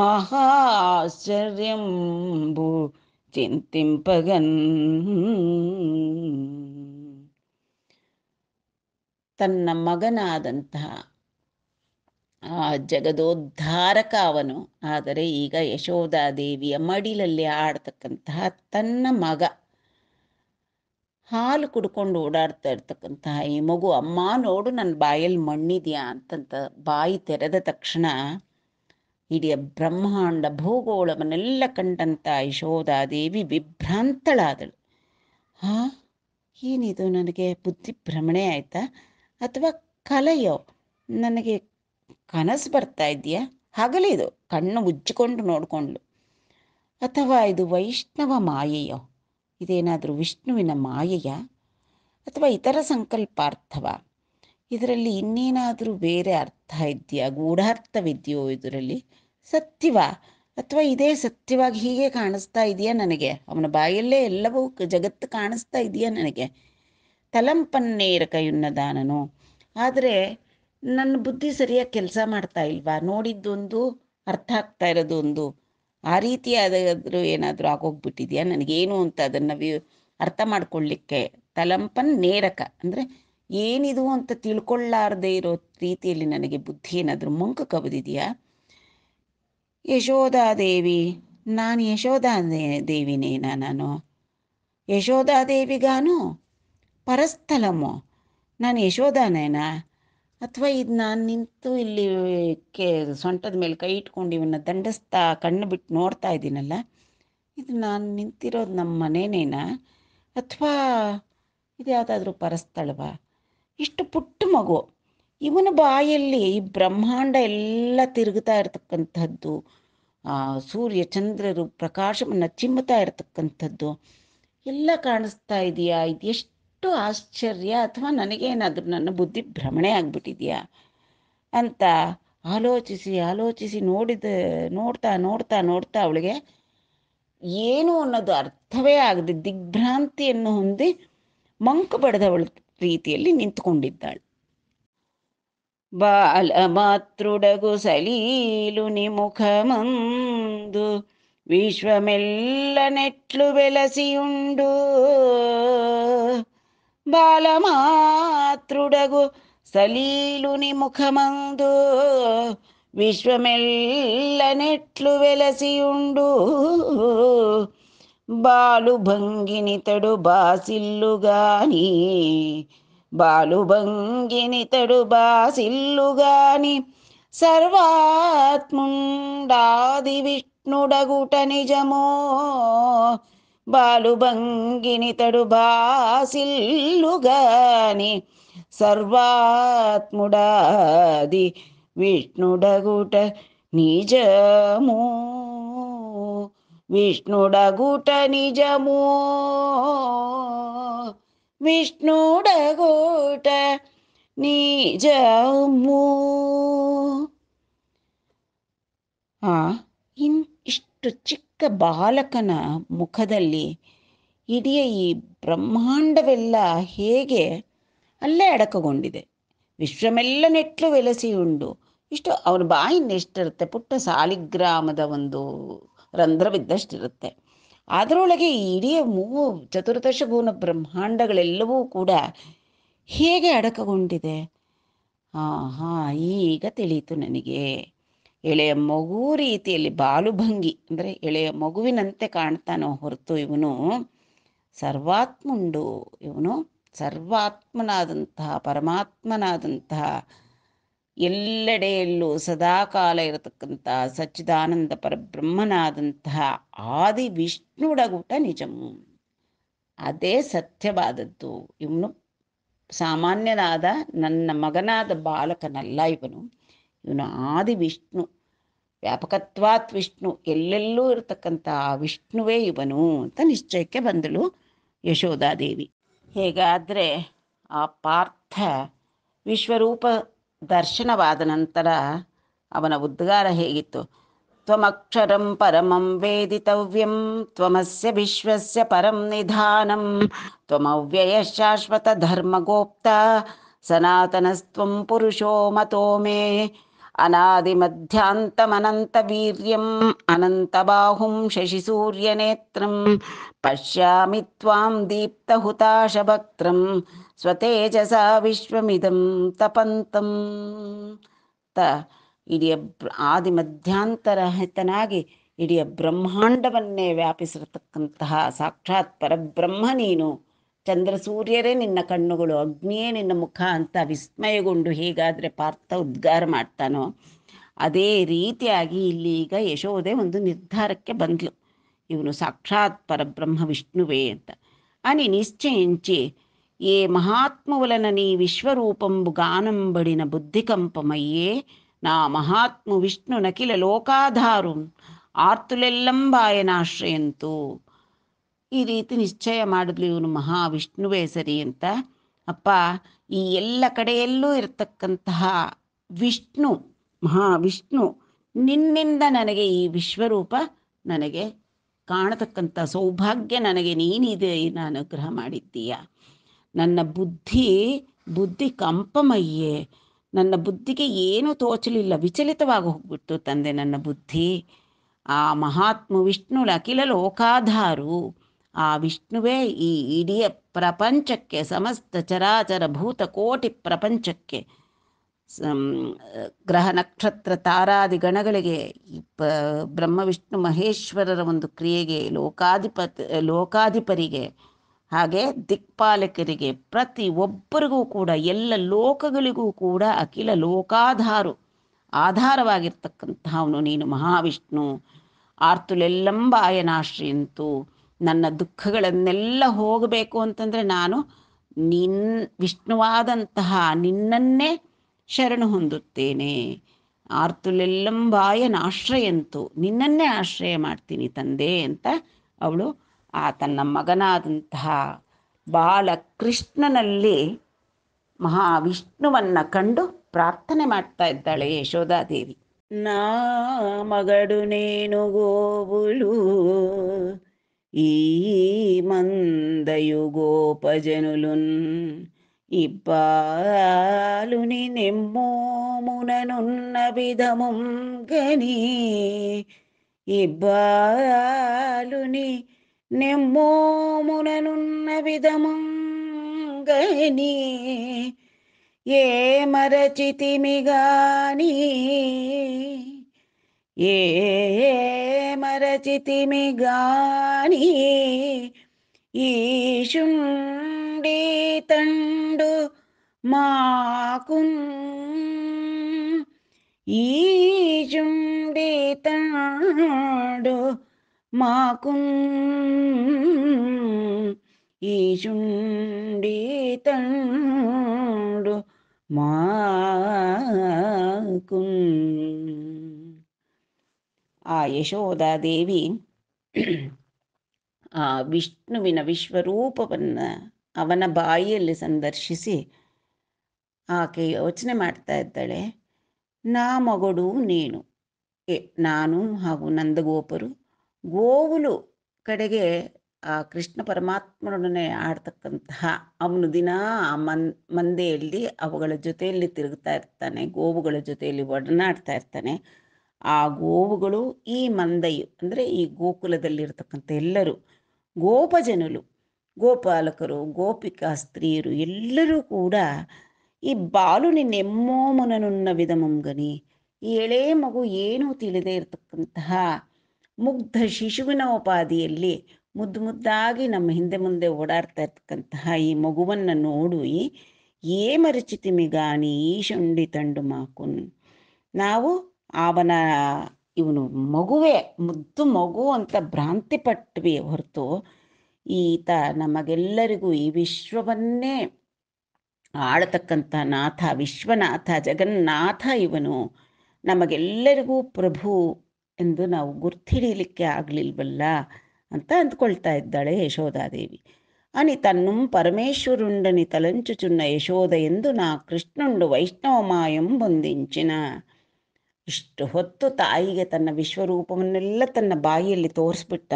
మహాశ్చర్యంబు ಚಿಂತಿಂಪಗನ್ ತನ್ನ ಮಗನಾದಂತಹ ಆ ಜಗದೋದ್ಧಾರಕ ಅವನು ಆದರೆ ಈಗ ಯಶೋಧಾದೇವಿಯ ಮಡಿಲಲ್ಲಿ ಆಡ್ತಕ್ಕಂತಹ ತನ್ನ ಮಗ ಹಾಲು ಕುಡ್ಕೊಂಡು ಓಡಾಡ್ತಾ ಇರ್ತಕ್ಕಂತಹ ಈ ಮಗು ಅಮ್ಮ ನೋಡು ನನ್ನ ಬಾಯಲ್ಲಿ ಮಣ್ಣಿದೆಯಾ ಅಂತಂತ ಬಾಯಿ ತೆರೆದ ತಕ್ಷಣ ಇಡೀ ಬ್ರಹ್ಮಾಂಡ ಭೂಗೋಳವನ್ನೆಲ್ಲ ಕಂಡಂಥ ಯಶೋಧಾದೇವಿ ವಿಭ್ರಾಂತಳಾದಳು ಹಾ ಏನಿದು ನನಗೆ ಬುದ್ಧಿ ಭ್ರಮಣೆ ಆಯ್ತಾ ಅಥವಾ ಕಲೆಯೋ ನನಗೆ ಕನಸು ಬರ್ತಾ ಇದೆಯಾ ಹಗಲಿದು ಕಣ್ಣು ಉಜ್ಜಿಕೊಂಡು ನೋಡಿಕೊಂಡ್ಲು ಅಥವಾ ಇದು ವೈಷ್ಣವ ಮಾಯೆಯೋ ಇದೇನಾದರೂ ವಿಷ್ಣುವಿನ ಮಾಯೆಯ ಅಥವಾ ಇತರ ಸಂಕಲ್ಪಾರ್ಥವ ಇದರಲ್ಲಿ ಇನ್ನೇನಾದರೂ ಬೇರೆ ಅರ್ಥ ಇದೆಯಾ ಗೂಢಾರ್ಥವಿದೆಯೋ ಇದರಲ್ಲಿ ಸತ್ಯವ ಅಥವಾ ಇದೇ ಸತ್ಯವಾಗಿ ಹೀಗೆ ಕಾಣಿಸ್ತಾ ಇದೆಯಾ ನನಗೆ ಅವನ ಬಾಯಲ್ಲೇ ಎಲ್ಲವೂ ಜಗತ್ತು ಕಾಣಿಸ್ತಾ ಇದೆಯಾ ನನಗೆ ತಲಂಪನ್ನೇರ ಕೈಯುನ್ನದಾನನು ಆದರೆ ನನ್ನ ಬುದ್ಧಿ ಸರಿಯಾಗಿ ಕೆಲಸ ಮಾಡ್ತಾ ಇಲ್ವಾ ನೋಡಿದ್ದೊಂದು ಅರ್ಥ ಆಗ್ತಾ ಇರೋದು ಒಂದು ಆ ಅದಾದ್ರೂ ಏನಾದರೂ ಆಗೋಗ್ಬಿಟ್ಟಿದೆಯಾ ನನಗೇನು ಅಂತ ಅದನ್ನು ವಿ ಅರ್ಥ ಮಾಡ್ಕೊಳ್ಳಿಕ್ಕೆ ತಲಂಪನ್ ನೇರಕ ಅಂದರೆ ಏನಿದು ಅಂತ ತಿಳ್ಕೊಳ್ಳಾರ್ದೇ ಇರೋ ರೀತಿಯಲ್ಲಿ ನನಗೆ ಬುದ್ಧಿ ಏನಾದರೂ ಮುಂಕು ಕಬದಿದೆಯಾ ದೇವಿ ನಾನು ಯಶೋಧಾ ದೇವಿನೇನ ನಾನು ದೇವಿಗಾನು ಪರಸ್ಥಲಮೋ ನಾನು ಯಶೋಧಾನೇನಾ ಅಥವಾ ಇದು ನಾನು ನಿಂತು ಇಲ್ಲಿ ಕೆ ಸೊಂಟದ ಮೇಲೆ ಕೈ ಇಟ್ಕೊಂಡು ಇವನ್ನ ದಂಡಿಸ್ತಾ ಕಣ್ಣು ಬಿಟ್ಟು ನೋಡ್ತಾ ಇದ್ದೀನಲ್ಲ ಇದು ನಾನು ನಿಂತಿರೋದು ನಮ್ಮ ಮನೇನೇನಾ ಅಥವಾ ಇದು ಯಾವುದಾದ್ರೂ ಪರಸ್ಥಳವಾ ಇಷ್ಟು ಪುಟ್ಟ ಮಗು ಇವನ ಬಾಯಲ್ಲಿ ಈ ಬ್ರಹ್ಮಾಂಡ ಎಲ್ಲ ತಿರುಗುತ್ತಾ ಇರತಕ್ಕಂಥದ್ದು ಸೂರ್ಯ ಚಂದ್ರರು ಪ್ರಕಾಶವನ್ನು ಚಿಮ್ಮತಾ ಇರತಕ್ಕಂಥದ್ದು ಎಲ್ಲ ಕಾಣಿಸ್ತಾ ಇದೆಯಾ ಇದು ಎಷ್ಟು ಆಶ್ಚರ್ಯ ಅಥವಾ ನನಗೇನಾದರೂ ನನ್ನ ಬುದ್ಧಿ ಭ್ರಮಣೆ ಆಗಿಬಿಟ್ಟಿದೆಯಾ ಅಂತ ಆಲೋಚಿಸಿ ಆಲೋಚಿಸಿ ನೋಡಿದ ನೋಡ್ತಾ ನೋಡ್ತಾ ನೋಡ್ತಾ ಅವಳಿಗೆ ಏನು ಅನ್ನೋದು ಅರ್ಥವೇ ಆಗದೆ ದಿಗ್ಭ್ರಾಂತಿಯನ್ನು ಹೊಂದಿ ಮಂಕು ಬಡ್ದವಳು ರೀತಿಯಲ್ಲಿ ನಿಂತುಕೊಂಡಿದ್ದಾಳೆ ಬಾಲ ಮಾತೃಡಗು ಸಲೀಲು ಮಂದು ವಿಶ್ವಮೆಲ್ಲ ಬಾಲ ಬೆಲಸಿಯುಂಡು ಸಲೀಲು ನಿಮುಖ ಮಂದು ವಿಶ್ವಮೆಲ್ಲ ನೆಟ್ಲು ಬೆಳಸಿಯುಂಡು బాలుభంగినితడు బాసిల్లుగాని బాసిల్లు గాని సర్వాత్ముండాది విష్ణుడగుట నిజమో బాసిల్లు గాని సర్వాత్ముడాది విష్ణుడగుట నిజము విష్ణుడగుట నిజమో విష్ణుడగుట నిజము ಇನ್ ಇಷ್ಟು ಚಿಕ್ಕ ಬಾಲಕನ ಮುಖದಲ್ಲಿ ಇಡೀ ಈ ಬ್ರಹ್ಮಾಂಡವೆಲ್ಲ ಹೇಗೆ ಅಲ್ಲೇ ಅಡಕಗೊಂಡಿದೆ ವಿಶ್ವಮೆಲ್ಲ ನೆಟ್ಲು ವೆಲಸಿ ಉಂಡು ಇಷ್ಟು ಅವನ ಬಾಯಿ ಎಷ್ಟಿರುತ್ತೆ ಪುಟ್ಟ ಸಾಲಿಗ್ರಾಮದ ಒಂದು ರಂಧ್ರವಿದ್ದಷ್ಟಿರುತ್ತೆ ಅದರೊಳಗೆ ಇಡೀ ಮೂವು ಗುಣ ಬ್ರಹ್ಮಾಂಡಗಳೆಲ್ಲವೂ ಕೂಡ ಹೇಗೆ ಅಡಕಗೊಂಡಿದೆ ಹಾ ಹಾ ಈಗ ತಿಳಿಯಿತು ನನಗೆ ಎಳೆಯ ಮಗು ರೀತಿಯಲ್ಲಿ ಬಾಲುಭಂಗಿ ಅಂದರೆ ಎಳೆಯ ಮಗುವಿನಂತೆ ಕಾಣ್ತಾನೋ ಹೊರತು ಇವನು ಸರ್ವಾತ್ಮುಂಡು ಇವನು ಸರ್ವಾತ್ಮನಾದಂತಹ ಪರಮಾತ್ಮನಾದಂತಹ ಎಲ್ಲೆಡೆಯಲ್ಲೂ ಸದಾಕಾಲ ಇರತಕ್ಕಂಥ ಸಚ್ಚಿದಾನಂದ ಪರಬ್ರಹ್ಮನಾದಂತಹ ಆದಿ ವಿಷ್ಣುಡಗೂಟ ನಿಜಮು ಅದೇ ಸತ್ಯವಾದದ್ದು ಇವನು ಸಾಮಾನ್ಯನಾದ ನನ್ನ ಮಗನಾದ ಬಾಲಕನಲ್ಲ ಇವನು ಇವನು ಆದಿ ವಿಷ್ಣು ವ್ಯಾಪಕತ್ವಾತ್ ವಿಷ್ಣು ಎಲ್ಲೆಲ್ಲೂ ಇರತಕ್ಕಂಥ ವಿಷ್ಣುವೇ ಇವನು ಅಂತ ನಿಶ್ಚಯಕ್ಕೆ ಬಂದಳು ಯಶೋಧಾದೇವಿ ಹೇಗಾದರೆ ಆ ಪಾರ್ಥ ವಿಶ್ವರೂಪ ದರ್ಶನವಾದ ನಂತರ ಅವನ ಉದ್ಗಾರ ಹೇಗಿತ್ತು ತ್ವಮಕ್ಷರಂ ಪರಮಂ ವೇದಿತವ್ಯಂ ತ್ವಮಸ್ಯ ವಿಶ್ವಸ್ಯ ಪರಂ ನಿಧಾನಂ ತ್ವಮವ್ಯಯ ಶಾಶ್ವತ ಧರ್ಮಗೋಪ್ತ ಸನಾತನಸ್ತ್ವಂ ಪುರುಷೋ ಮತೋ ಮೇ अनादिमध्यान्तमनन्तवीर्यम् अनन्तबाहुं शशिसूर्यनेत्रं पश्यामि त्वां दीप्तहुताशभक्त्रं ಸ್ವತೇಜಸಾ ವಿಶ್ವಮಿದಂ ತಪಂತಂ ತ ಇಡಿಯ ಆದಿ ಇಡಿಯ ಬ್ರಹ್ಮಾಂಡವನ್ನೇ ವ್ಯಾಪಿಸಿರತಕ್ಕಂತಹ ಸಾಕ್ಷಾತ್ ಪರಬ್ರಹ್ಮ ನೀನು ಚಂದ್ರ ಸೂರ್ಯರೇ ನಿನ್ನ ಕಣ್ಣುಗಳು ಅಗ್ನಿಯೇ ನಿನ್ನ ಮುಖ ಅಂತ ವಿಸ್ಮಯಗೊಂಡು ಹೇಗಾದರೆ ಪಾರ್ಥ ಉದ್ಗಾರ ಮಾಡ್ತಾನೋ ಅದೇ ರೀತಿಯಾಗಿ ಇಲ್ಲಿ ಈಗ ಯಶೋದೆ ಒಂದು ನಿರ್ಧಾರಕ್ಕೆ ಬಂದ್ಲು ಇವನು ಸಾಕ್ಷಾತ್ ಪರಬ್ರಹ್ಮ ವಿಷ್ಣುವೇ ಅಂತ ಅನಿ ನಿಶ್ಚಯಂಚಿ ಏ ಮಹಾತ್ಮವುಲನ ನೀ ವಿಶ್ವರೂಪಂಬು ಗಾನಂಬಡಿನ గానంబడిన ನಾ ಮಹಾತ್ಮ ವಿಷ್ಣು విష్ణునకిల ಲೋಕಾಧಾರು ಆರ್ತುಲೆಲ್ಲಂಬಾಯನಾಶ್ರಯಂತು ಈ ರೀತಿ ನಿಶ್ಚಯ ಮಾಡಿದ್ಲು ಇವನು ಮಹಾವಿಷ್ಣುವೇ ಸರಿ ಅಂತ ಅಪ್ಪ ಈ ಎಲ್ಲ ಕಡೆಯಲ್ಲೂ ಇರತಕ್ಕಂತಹ ವಿಷ್ಣು ಮಹಾವಿಷ್ಣು ನಿನ್ನಿಂದ ನನಗೆ ಈ ವಿಶ್ವರೂಪ ನನಗೆ ಕಾಣತಕ್ಕಂಥ ಸೌಭಾಗ್ಯ ನನಗೆ ನೀನಿದೆ ಅನುಗ್ರಹ ಮಾಡಿದ್ದೀಯ ನನ್ನ ಬುದ್ಧಿ ಬುದ್ಧಿ ಕಂಪಮಯ್ಯೆ ನನ್ನ ಬುದ್ಧಿಗೆ ಏನು ತೋಚಲಿಲ್ಲ ವಿಚಲಿತವಾಗಿ ಹೋಗ್ಬಿಡ್ತು ತಂದೆ ನನ್ನ ಬುದ್ಧಿ ಆ ಮಹಾತ್ಮ ವಿಷ್ಣುಳ ಅಖಿಲ ಲೋಕಾಧಾರು ಆ ವಿಷ್ಣುವೇ ಈ ಇಡೀ ಪ್ರಪಂಚಕ್ಕೆ ಸಮಸ್ತ ಚರಾಚರ ಭೂತ ಕೋಟಿ ಪ್ರಪಂಚಕ್ಕೆ ಗ್ರಹ ನಕ್ಷತ್ರ ತಾರಾದಿ ಗಣಗಳಿಗೆ ಬ್ರಹ್ಮ ವಿಷ್ಣು ಮಹೇಶ್ವರರ ಒಂದು ಕ್ರಿಯೆಗೆ ಲೋಕಾಧಿಪತಿ ಲೋಕಾಧಿಪರಿಗೆ ಹಾಗೆ ದಿಕ್ಪಾಲಕರಿಗೆ ಪ್ರತಿ ಒಬ್ಬರಿಗೂ ಕೂಡ ಎಲ್ಲ ಲೋಕಗಳಿಗೂ ಕೂಡ ಅಖಿಲ ಲೋಕಾಧಾರು ಆಧಾರವಾಗಿರ್ತಕ್ಕಂಥವನು ನೀನು ಮಹಾವಿಷ್ಣು ಆರ್ತುಲೆಲ್ಲಂಬ ಆಯನಾಶ್ರಿಯಂತೂ ನನ್ನ ದುಃಖಗಳನ್ನೆಲ್ಲ ಹೋಗಬೇಕು ಅಂತಂದ್ರೆ ನಾನು ನಿನ್ ವಿಷ್ಣುವಾದಂತಹ ನಿನ್ನನ್ನೇ ಶರಣು ಹೊಂದುತ್ತೇನೆ ಆರ್ತುಲೆಲ್ಲಂಬಾಯನ ಆಶ್ರಯಂತು ನಿನ್ನನ್ನೇ ಆಶ್ರಯ ಮಾಡ್ತೀನಿ ತಂದೆ ಅಂತ ಅವಳು ಆ ತನ್ನ ಮಗನಾದಂತಹ ಬಾಲಕೃಷ್ಣನಲ್ಲಿ ಮಹಾವಿಷ್ಣುವನ್ನ ಕಂಡು ಪ್ರಾರ್ಥನೆ ಮಾಡ್ತಾ ಇದ್ದಾಳೆ ಯಶೋಧಾದೇವಿ ನಾ ಮಗಡು ನೇನು ಗೋವುಳು ఈ మందయు గోపజనులున్ ఇబ్బాలుని నెమ్మోముననున్న విధము గని ఇబ్బాలుని నెమ్మోముననున్న విధము గని ఏ మరచితిమిగాని ഏമരചിതിമി ഗാനി ഈശുണ്ടി തണ്ടു മാകും ഈശുണ്ടി തണ്ടു മാകും ഈശുണ്ടി തണ്ടു മാകും ಆ ಯಶೋಧಾದೇವಿ ಆ ವಿಷ್ಣುವಿನ ವಿಶ್ವರೂಪವನ್ನು ಅವನ ಬಾಯಿಯಲ್ಲಿ ಸಂದರ್ಶಿಸಿ ಆಕೆ ಯೋಚನೆ ಮಾಡ್ತಾ ಇದ್ದಾಳೆ ನಾ ಮಗಳು ನೀನು ನಾನು ಹಾಗೂ ನಂದಗೋಪರು ಗೋವುಲು ಕಡೆಗೆ ಆ ಕೃಷ್ಣ ಪರಮಾತ್ಮನೊಡನೆ ಆಡ್ತಕ್ಕಂತಹ ಅವನು ದಿನ ಮನ್ ಮಂದೆಯಲ್ಲಿ ಅವುಗಳ ಜೊತೆಯಲ್ಲಿ ತಿರುಗ್ತಾ ಇರ್ತಾನೆ ಗೋವುಗಳ ಜೊತೆಯಲ್ಲಿ ಒಡನಾಡ್ತಾ ಇರ್ತಾನೆ ಆ ಗೋವುಗಳು ಈ ಮಂದಯು ಅಂದರೆ ಈ ಗೋಕುಲದಲ್ಲಿರ್ತಕ್ಕಂಥ ಎಲ್ಲರೂ ಗೋಪಜನರು ಗೋಪಾಲಕರು ಗೋಪಿಕಾ ಸ್ತ್ರೀಯರು ಎಲ್ಲರೂ ಕೂಡ ಈ ಬಾಲುನಿ ನೆಮ್ಮೋ ಮುನನುನ್ನ ವಿಧಮಂಗನಿ ಈ ಎಳೆ ಮಗು ಏನೂ ತಿಳಿದೇ ಇರತಕ್ಕಂತಹ ಮುಗ್ಧ ಶಿಶುವಿನ ಉಪಾದಿಯಲ್ಲಿ ಮುದ್ದು ಮುದ್ದಾಗಿ ನಮ್ಮ ಹಿಂದೆ ಮುಂದೆ ಓಡಾಡ್ತಾ ಇರ್ತಕ್ಕಂತಹ ಈ ಮಗುವನ್ನು ನೋಡಿ ಏ ಮಿಗಾನಿ ಈ ಶುಂಡಿ ತಂಡು ಮಾಕುನ್ ನಾವು ಅವನ ಇವನು ಮಗುವೇ ಮುದ್ದು ಮಗು ಅಂತ ಭ್ರಾಂತಿ ಪಟ್ವಿ ಹೊರತು ಈತ ನಮಗೆಲ್ಲರಿಗೂ ಈ ವಿಶ್ವವನ್ನೇ ಆಳತಕ್ಕಂಥ ನಾಥ ವಿಶ್ವನಾಥ ಜಗನ್ನಾಥ ಇವನು ನಮಗೆಲ್ಲರಿಗೂ ಪ್ರಭು ಎಂದು ನಾವು ಗುರ್ತಿಡಿಯಲಿಕ್ಕೆ ಆಗಲಿಲ್ವಲ್ಲ ಅಂತ ಅಂದ್ಕೊಳ್ತಾ ಇದ್ದಾಳೆ ಯಶೋಧಾದೇವಿ ತನ್ನು ಪರಮೇಶ್ವರುಂಡನಿ ತಲಂಚು ಯಶೋಧ ಎಂದು ನಾ ನಾ ವೈಷ್ಣವ ವೈಷ್ಣವಮಾಯಂ ಬಂದಿಂಚಿನ ಇಷ್ಟು ಹೊತ್ತು ತಾಯಿಗೆ ತನ್ನ ವಿಶ್ವರೂಪವನ್ನೆಲ್ಲ ತನ್ನ ಬಾಯಿಯಲ್ಲಿ ತೋರಿಸ್ಬಿಟ್ಟ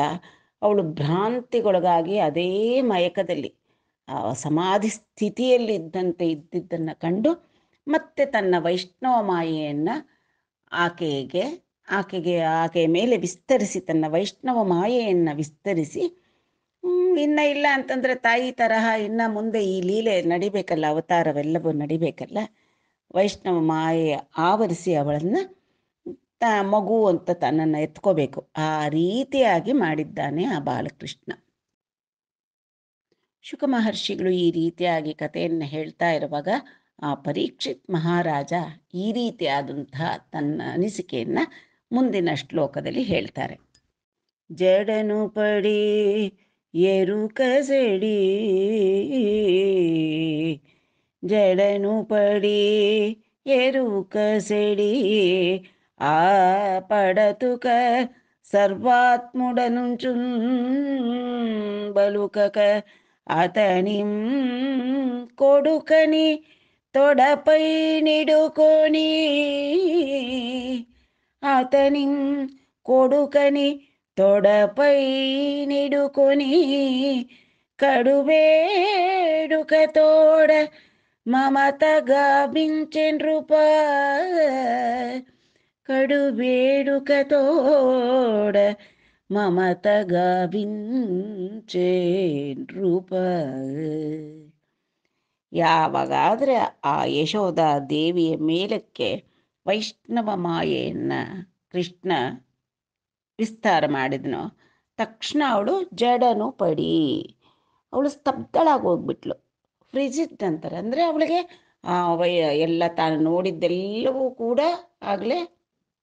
ಅವಳು ಭ್ರಾಂತಿಗೊಳಗಾಗಿ ಅದೇ ಮಯಕದಲ್ಲಿ ಆ ಸಮಾಧಿ ಸ್ಥಿತಿಯಲ್ಲಿ ಇದ್ದಂತೆ ಇದ್ದಿದ್ದನ್ನು ಕಂಡು ಮತ್ತೆ ತನ್ನ ವೈಷ್ಣವ ಮಾಯೆಯನ್ನು ಆಕೆಗೆ ಆಕೆಗೆ ಆಕೆಯ ಮೇಲೆ ವಿಸ್ತರಿಸಿ ತನ್ನ ವೈಷ್ಣವ ಮಾಯೆಯನ್ನು ವಿಸ್ತರಿಸಿ ಇನ್ನು ಇಲ್ಲ ಅಂತಂದರೆ ತಾಯಿ ತರಹ ಇನ್ನು ಮುಂದೆ ಈ ಲೀಲೆ ನಡಿಬೇಕಲ್ಲ ಅವತಾರವೆಲ್ಲವೂ ನಡಿಬೇಕಲ್ಲ ವೈಷ್ಣವ ಮಾಯೆ ಆವರಿಸಿ ಅವಳನ್ನು ಮಗು ಅಂತ ತನ್ನನ್ನು ಎತ್ಕೋಬೇಕು ಆ ರೀತಿಯಾಗಿ ಮಾಡಿದ್ದಾನೆ ಆ ಬಾಲಕೃಷ್ಣ ಶುಕ ಮಹರ್ಷಿಗಳು ಈ ರೀತಿಯಾಗಿ ಕಥೆಯನ್ನು ಹೇಳ್ತಾ ಇರುವಾಗ ಆ ಪರೀಕ್ಷಿತ್ ಮಹಾರಾಜ ಈ ರೀತಿಯಾದಂತಹ ತನ್ನ ಅನಿಸಿಕೆಯನ್ನ ಮುಂದಿನ ಶ್ಲೋಕದಲ್ಲಿ ಹೇಳ್ತಾರೆ ಜಡನು ಪಡಿ ಜಡನುಪಡಿ ಕಸಡಿ ಜಡನು ಪಡಿ ಎರು ಕಸಡಿ ఆ పడతుక సర్వాత్ముడనుంచు బలుకక అతని కొడుకని తొడపై నిడుకొని అతని కొడుకని తొడపై నిడుకొని తోడ మమత గాభించెన్ రూపా కడువేడుకతోడ మమతగా వించే ರೂಪ ಯಾವಾಗಾದ್ರೆ ಆ ಯಶೋಧ ದೇವಿಯ ಮೇಲಕ್ಕೆ ವೈಷ್ಣವ ಮಾಯೆಯನ್ನು ಕೃಷ್ಣ ವಿಸ್ತಾರ ಮಾಡಿದನು ತಕ್ಷಣ ಅವಳು ಜಡನು ಪಡಿ ಅವಳು ಸ್ತಬ್ಧಳಾಗಿ ಹೋಗ್ಬಿಟ್ಲು ಫ್ರಿಜಿಟ್ ನಂತರ ಅಂದರೆ ಅವಳಿಗೆ ವಯ ಎಲ್ಲ ತಾನು ನೋಡಿದ್ದೆಲ್ಲವೂ ಕೂಡ ಆಗಲೇ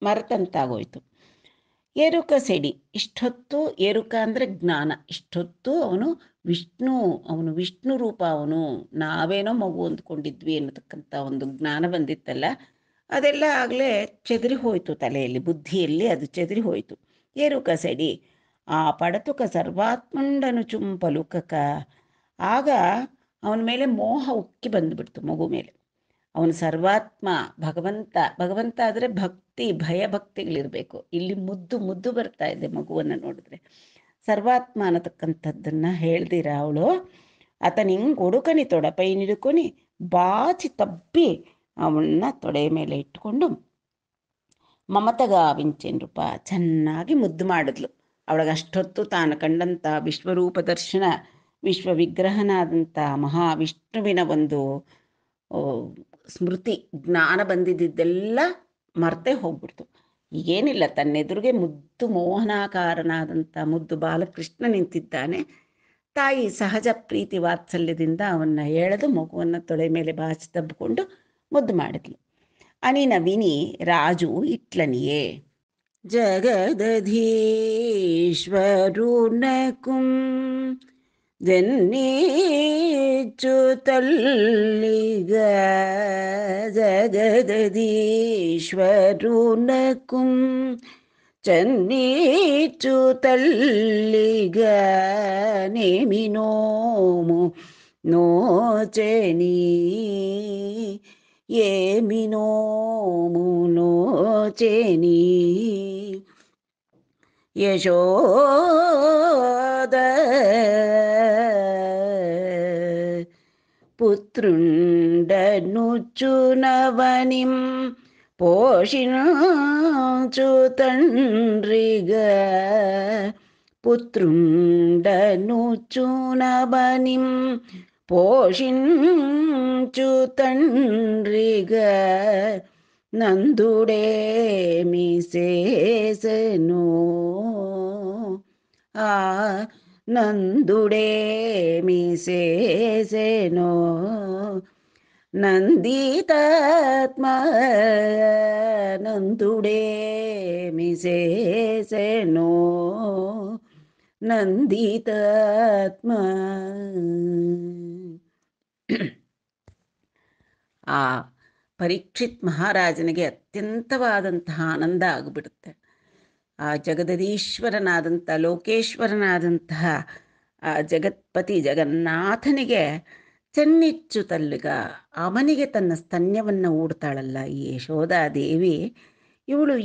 ಮರೆತಂತಾಗೋಯ್ತು ಏರುಕ ಸೆಡಿ ಇಷ್ಟೊತ್ತು ಏರುಕ ಅಂದರೆ ಜ್ಞಾನ ಇಷ್ಟೊತ್ತು ಅವನು ವಿಷ್ಣು ಅವನು ವಿಷ್ಣು ರೂಪ ಅವನು ನಾವೇನೋ ಮಗು ಅಂದ್ಕೊಂಡಿದ್ವಿ ಅನ್ನತಕ್ಕಂಥ ಒಂದು ಜ್ಞಾನ ಬಂದಿತ್ತಲ್ಲ ಅದೆಲ್ಲ ಆಗಲೇ ಚದರಿ ಹೋಯಿತು ತಲೆಯಲ್ಲಿ ಬುದ್ಧಿಯಲ್ಲಿ ಅದು ಚದರಿ ಹೋಯಿತು ಏರುಕ ಸೆಡಿ ಆ ಪಡತುಕ ಸರ್ವಾತ್ಮಂಡನು ಚುಂಪಲುಕಕ ಆಗ ಅವನ ಮೇಲೆ ಮೋಹ ಉಕ್ಕಿ ಬಂದುಬಿಡ್ತು ಮಗು ಮೇಲೆ ಅವನು ಸರ್ವಾತ್ಮ ಭಗವಂತ ಭಗವಂತ ಆದರೆ ಭಕ್ತಿ ಭಯ ಭಕ್ತಿಗಳಿರಬೇಕು ಇಲ್ಲಿ ಮುದ್ದು ಮುದ್ದು ಬರ್ತಾ ಇದೆ ಮಗುವನ್ನು ನೋಡಿದ್ರೆ ಸರ್ವಾತ್ಮ ಅನ್ನತಕ್ಕಂಥದ್ದನ್ನು ಹೇಳ್ದಿರ ಅವಳು ಆತ ಹುಡುಕನಿ ತೊಡಪೈ ನಿಡುಕೊನಿ ಬಾಚಿ ತಬ್ಬಿ ಅವಳನ್ನ ತೊಡೆ ಮೇಲೆ ಇಟ್ಟುಕೊಂಡು ಮಮತಗ ರೂಪ ಚೆನ್ನಾಗಿ ಮುದ್ದು ಮಾಡಿದ್ಲು ಅವಳಿಗೆ ಅಷ್ಟೊತ್ತು ತಾನು ಕಂಡಂಥ ವಿಶ್ವರೂಪ ದರ್ಶನ ವಿಶ್ವ ವಿಗ್ರಹನಾದಂಥ ಮಹಾವಿಷ್ಣುವಿನ ಒಂದು ಸ್ಮೃತಿ ಜ್ಞಾನ ಬಂದಿದ್ದೆಲ್ಲ ಮರ್ತೇ ಹೋಗ್ಬಿಡ್ತು ಈಗೇನಿಲ್ಲ ತನ್ನೆದುರಿಗೆ ಮುದ್ದು ಮೋಹನಾಕಾರನಾದಂಥ ಮುದ್ದು ಬಾಲಕೃಷ್ಣ ನಿಂತಿದ್ದಾನೆ ತಾಯಿ ಸಹಜ ಪ್ರೀತಿ ವಾತ್ಸಲ್ಯದಿಂದ ಅವನ್ನ ಎಳೆದು ಮಗುವನ್ನು ತೊಳೆ ಮೇಲೆ ಬಾಚಿ ತಬ್ಬಿಕೊಂಡು ಮುದ್ದು ಮಾಡಿದ್ಲು ಅನಿನ ವಿನಿ ರಾಜು ಇಟ್ಲನಿಯೇ ನಕುಂ ജന്നീച്ചു തള്ളിക ജഗതീശ്വരുനക്കും ചെന്നീച്ചു തള്ളിക നേമിനോമു നോചനീ ഏമിനോമു നോചനീ യശോദ పుత్రుండనుచునవనిం పోషిణచు తండ్రిగా పుత్రుండనుచునవనిం పోషించు తండ్రిగా నందుడేమి చేసెను ఆ ನಂದುಡೇ ಮೀಸೇಸೇನೋ ನಂದಿತಾತ್ಮ ನಂದುಡೇ ಮಿಸೇಸೇನೋ ಆತ್ಮ ಆ ಪರೀಕ್ಷಿತ್ ಮಹಾರಾಜನಿಗೆ ಅತ್ಯಂತವಾದಂತಹ ಆನಂದ ಆಗಿಬಿಡುತ್ತೆ ಆ ಜಗದಧೀಶ್ವರನಾದಂಥ ಲೋಕೇಶ್ವರನಾದಂತಹ ಆ ಜಗತ್ಪತಿ ಜಗನ್ನಾಥನಿಗೆ ಚೆನ್ನಿಚ್ಚು ತಲ್ಲುಗ ಅವನಿಗೆ ತನ್ನ ಸ್ತನ್ಯವನ್ನು ಊಡ್ತಾಳಲ್ಲ ಈ ಯಶೋಧಾ ದೇವಿ ಇವಳು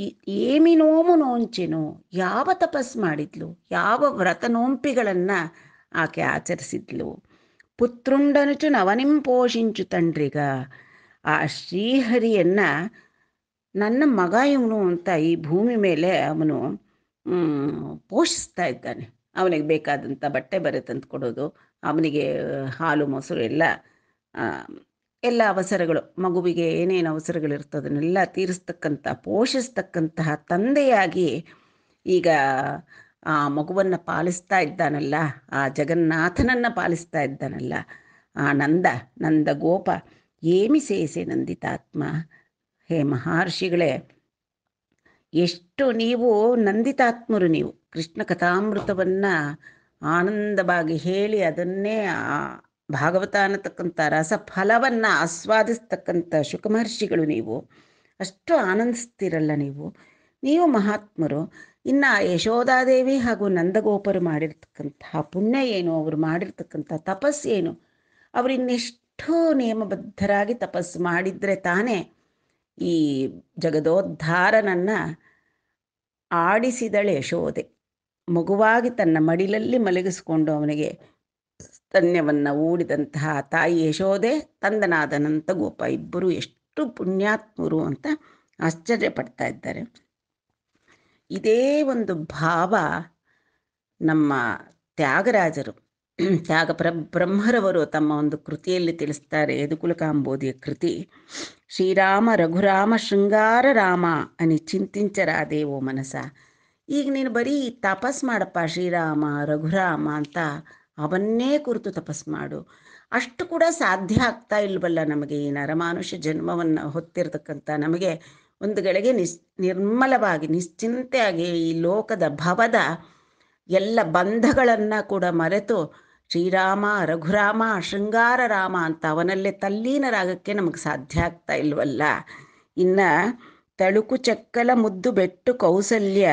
ಏಮಿ ನೋಮು ನೋಂಚೆನೋ ಯಾವ ತಪಸ್ ಮಾಡಿದ್ಲು ಯಾವ ವ್ರತ ನೋಂಪಿಗಳನ್ನು ಆಕೆ ಆಚರಿಸಿದ್ಲು ಪುತ್ರುಂಡನುಚು ನವನಿಂ ಪೋಷಿಂಚು ತಂಡ್ರಿಗ ಆ ಶ್ರೀಹರಿಯನ್ನು ನನ್ನ ಮಗ ಇವನು ಅಂತ ಈ ಭೂಮಿ ಮೇಲೆ ಅವನು ಪೋಷಿಸ್ತಾ ಇದ್ದಾನೆ ಅವನಿಗೆ ಬೇಕಾದಂಥ ಬಟ್ಟೆ ಬರೆ ತಂದು ಕೊಡೋದು ಅವನಿಗೆ ಹಾಲು ಮೊಸರು ಎಲ್ಲ ಎಲ್ಲ ಅವಸರಗಳು ಮಗುವಿಗೆ ಏನೇನು ಅವಸರಗಳಿರ್ತದನ್ನೆಲ್ಲ ತೀರಿಸ್ತಕ್ಕಂಥ ಪೋಷಿಸ್ತಕ್ಕಂತಹ ತಂದೆಯಾಗಿ ಈಗ ಆ ಮಗುವನ್ನು ಪಾಲಿಸ್ತಾ ಇದ್ದಾನಲ್ಲ ಆ ಜಗನ್ನಾಥನನ್ನು ಪಾಲಿಸ್ತಾ ಇದ್ದಾನಲ್ಲ ಆ ನಂದ ನಂದ ಗೋಪ ಏಮಿ ಸೇಸೆ ನಂದಿತಾತ್ಮ ಹೇ ಮಹರ್ಷಿಗಳೇ ಎಷ್ಟು ನೀವು ನಂದಿತಾತ್ಮರು ನೀವು ಕೃಷ್ಣ ಕಥಾಮೃತವನ್ನ ಆನಂದವಾಗಿ ಹೇಳಿ ಅದನ್ನೇ ಭಾಗವತ ಅನ್ನತಕ್ಕಂಥ ರಸ ಫಲವನ್ನ ಆಸ್ವಾದಿಸ್ತಕ್ಕಂಥ ಶುಕಮಹರ್ಷಿಗಳು ನೀವು ಅಷ್ಟು ಆನಂದಿಸ್ತಿರಲ್ಲ ನೀವು ನೀವು ಮಹಾತ್ಮರು ಇನ್ನು ಯಶೋಧಾದೇವಿ ಹಾಗೂ ನಂದಗೋಪರು ಮಾಡಿರ್ತಕ್ಕಂತಹ ಪುಣ್ಯ ಏನು ಅವರು ಮಾಡಿರ್ತಕ್ಕಂಥ ತಪಸ್ಸೇನು ಅವರು ಇನ್ನೆಷ್ಟು ನಿಯಮಬದ್ಧರಾಗಿ ತಪಸ್ಸು ಮಾಡಿದರೆ ತಾನೇ ಈ ಜಗದೋದ್ಧಾರನನ್ನ ಆಡಿಸಿದಳೆ ಯಶೋದೆ ಮಗುವಾಗಿ ತನ್ನ ಮಡಿಲಲ್ಲಿ ಮಲಗಿಸಿಕೊಂಡು ಅವನಿಗೆ ಸ್ತನ್ಯವನ್ನು ಊಡಿದಂತಹ ತಾಯಿ ಯಶೋದೆ ತಂದನಾದನಂತ ಗೋಪ ಇಬ್ಬರು ಎಷ್ಟು ಪುಣ್ಯಾತ್ಮರು ಅಂತ ಆಶ್ಚರ್ಯ ಪಡ್ತಾ ಇದ್ದಾರೆ ಇದೇ ಒಂದು ಭಾವ ನಮ್ಮ ತ್ಯಾಗರಾಜರು ತ್ಯಾಗ ಪ್ರ ಬ್ರಹ್ಮರವರು ತಮ್ಮ ಒಂದು ಕೃತಿಯಲ್ಲಿ ತಿಳಿಸ್ತಾರೆ ಯದುಕುಲಕಾಂಬೋದಿಯ ಕೃತಿ ಶ್ರೀರಾಮ ರಘುರಾಮ ಶೃಂಗಾರ ರಾಮ ಅನಿ ಚಿಂತಿಂಚ ದೇವೋ ಮನಸ ಈಗ ನೀನು ಬರೀ ತಪಸ್ ಮಾಡಪ್ಪ ಶ್ರೀರಾಮ ರಘುರಾಮ ಅಂತ ಅವನ್ನೇ ಕುರಿತು ತಪಸ್ ಮಾಡು ಅಷ್ಟು ಕೂಡ ಸಾಧ್ಯ ಆಗ್ತಾ ಇಲ್ವಲ್ಲ ನಮಗೆ ಈ ನರಮಾನುಷ್ಯ ಜನ್ಮವನ್ನು ಹೊತ್ತಿರತಕ್ಕಂಥ ನಮಗೆ ಒಂದು ಗಳಿಗೆ ನಿಸ್ ನಿರ್ಮಲವಾಗಿ ನಿಶ್ಚಿಂತೆಯಾಗಿ ಈ ಲೋಕದ ಭವದ ಎಲ್ಲ ಬಂಧಗಳನ್ನು ಕೂಡ ಮರೆತು ಶ್ರೀರಾಮ ರಘುರಾಮ ಶೃಂಗಾರ ರಾಮ ಅಂತ ಅವನಲ್ಲೇ ರಾಗಕ್ಕೆ ನಮಗೆ ಸಾಧ್ಯ ಆಗ್ತಾ ಇಲ್ವಲ್ಲ ಇನ್ನು ತಳುಕು ಚಕ್ಕಲ ಮುದ್ದು ಬೆಟ್ಟು ಕೌಸಲ್ಯ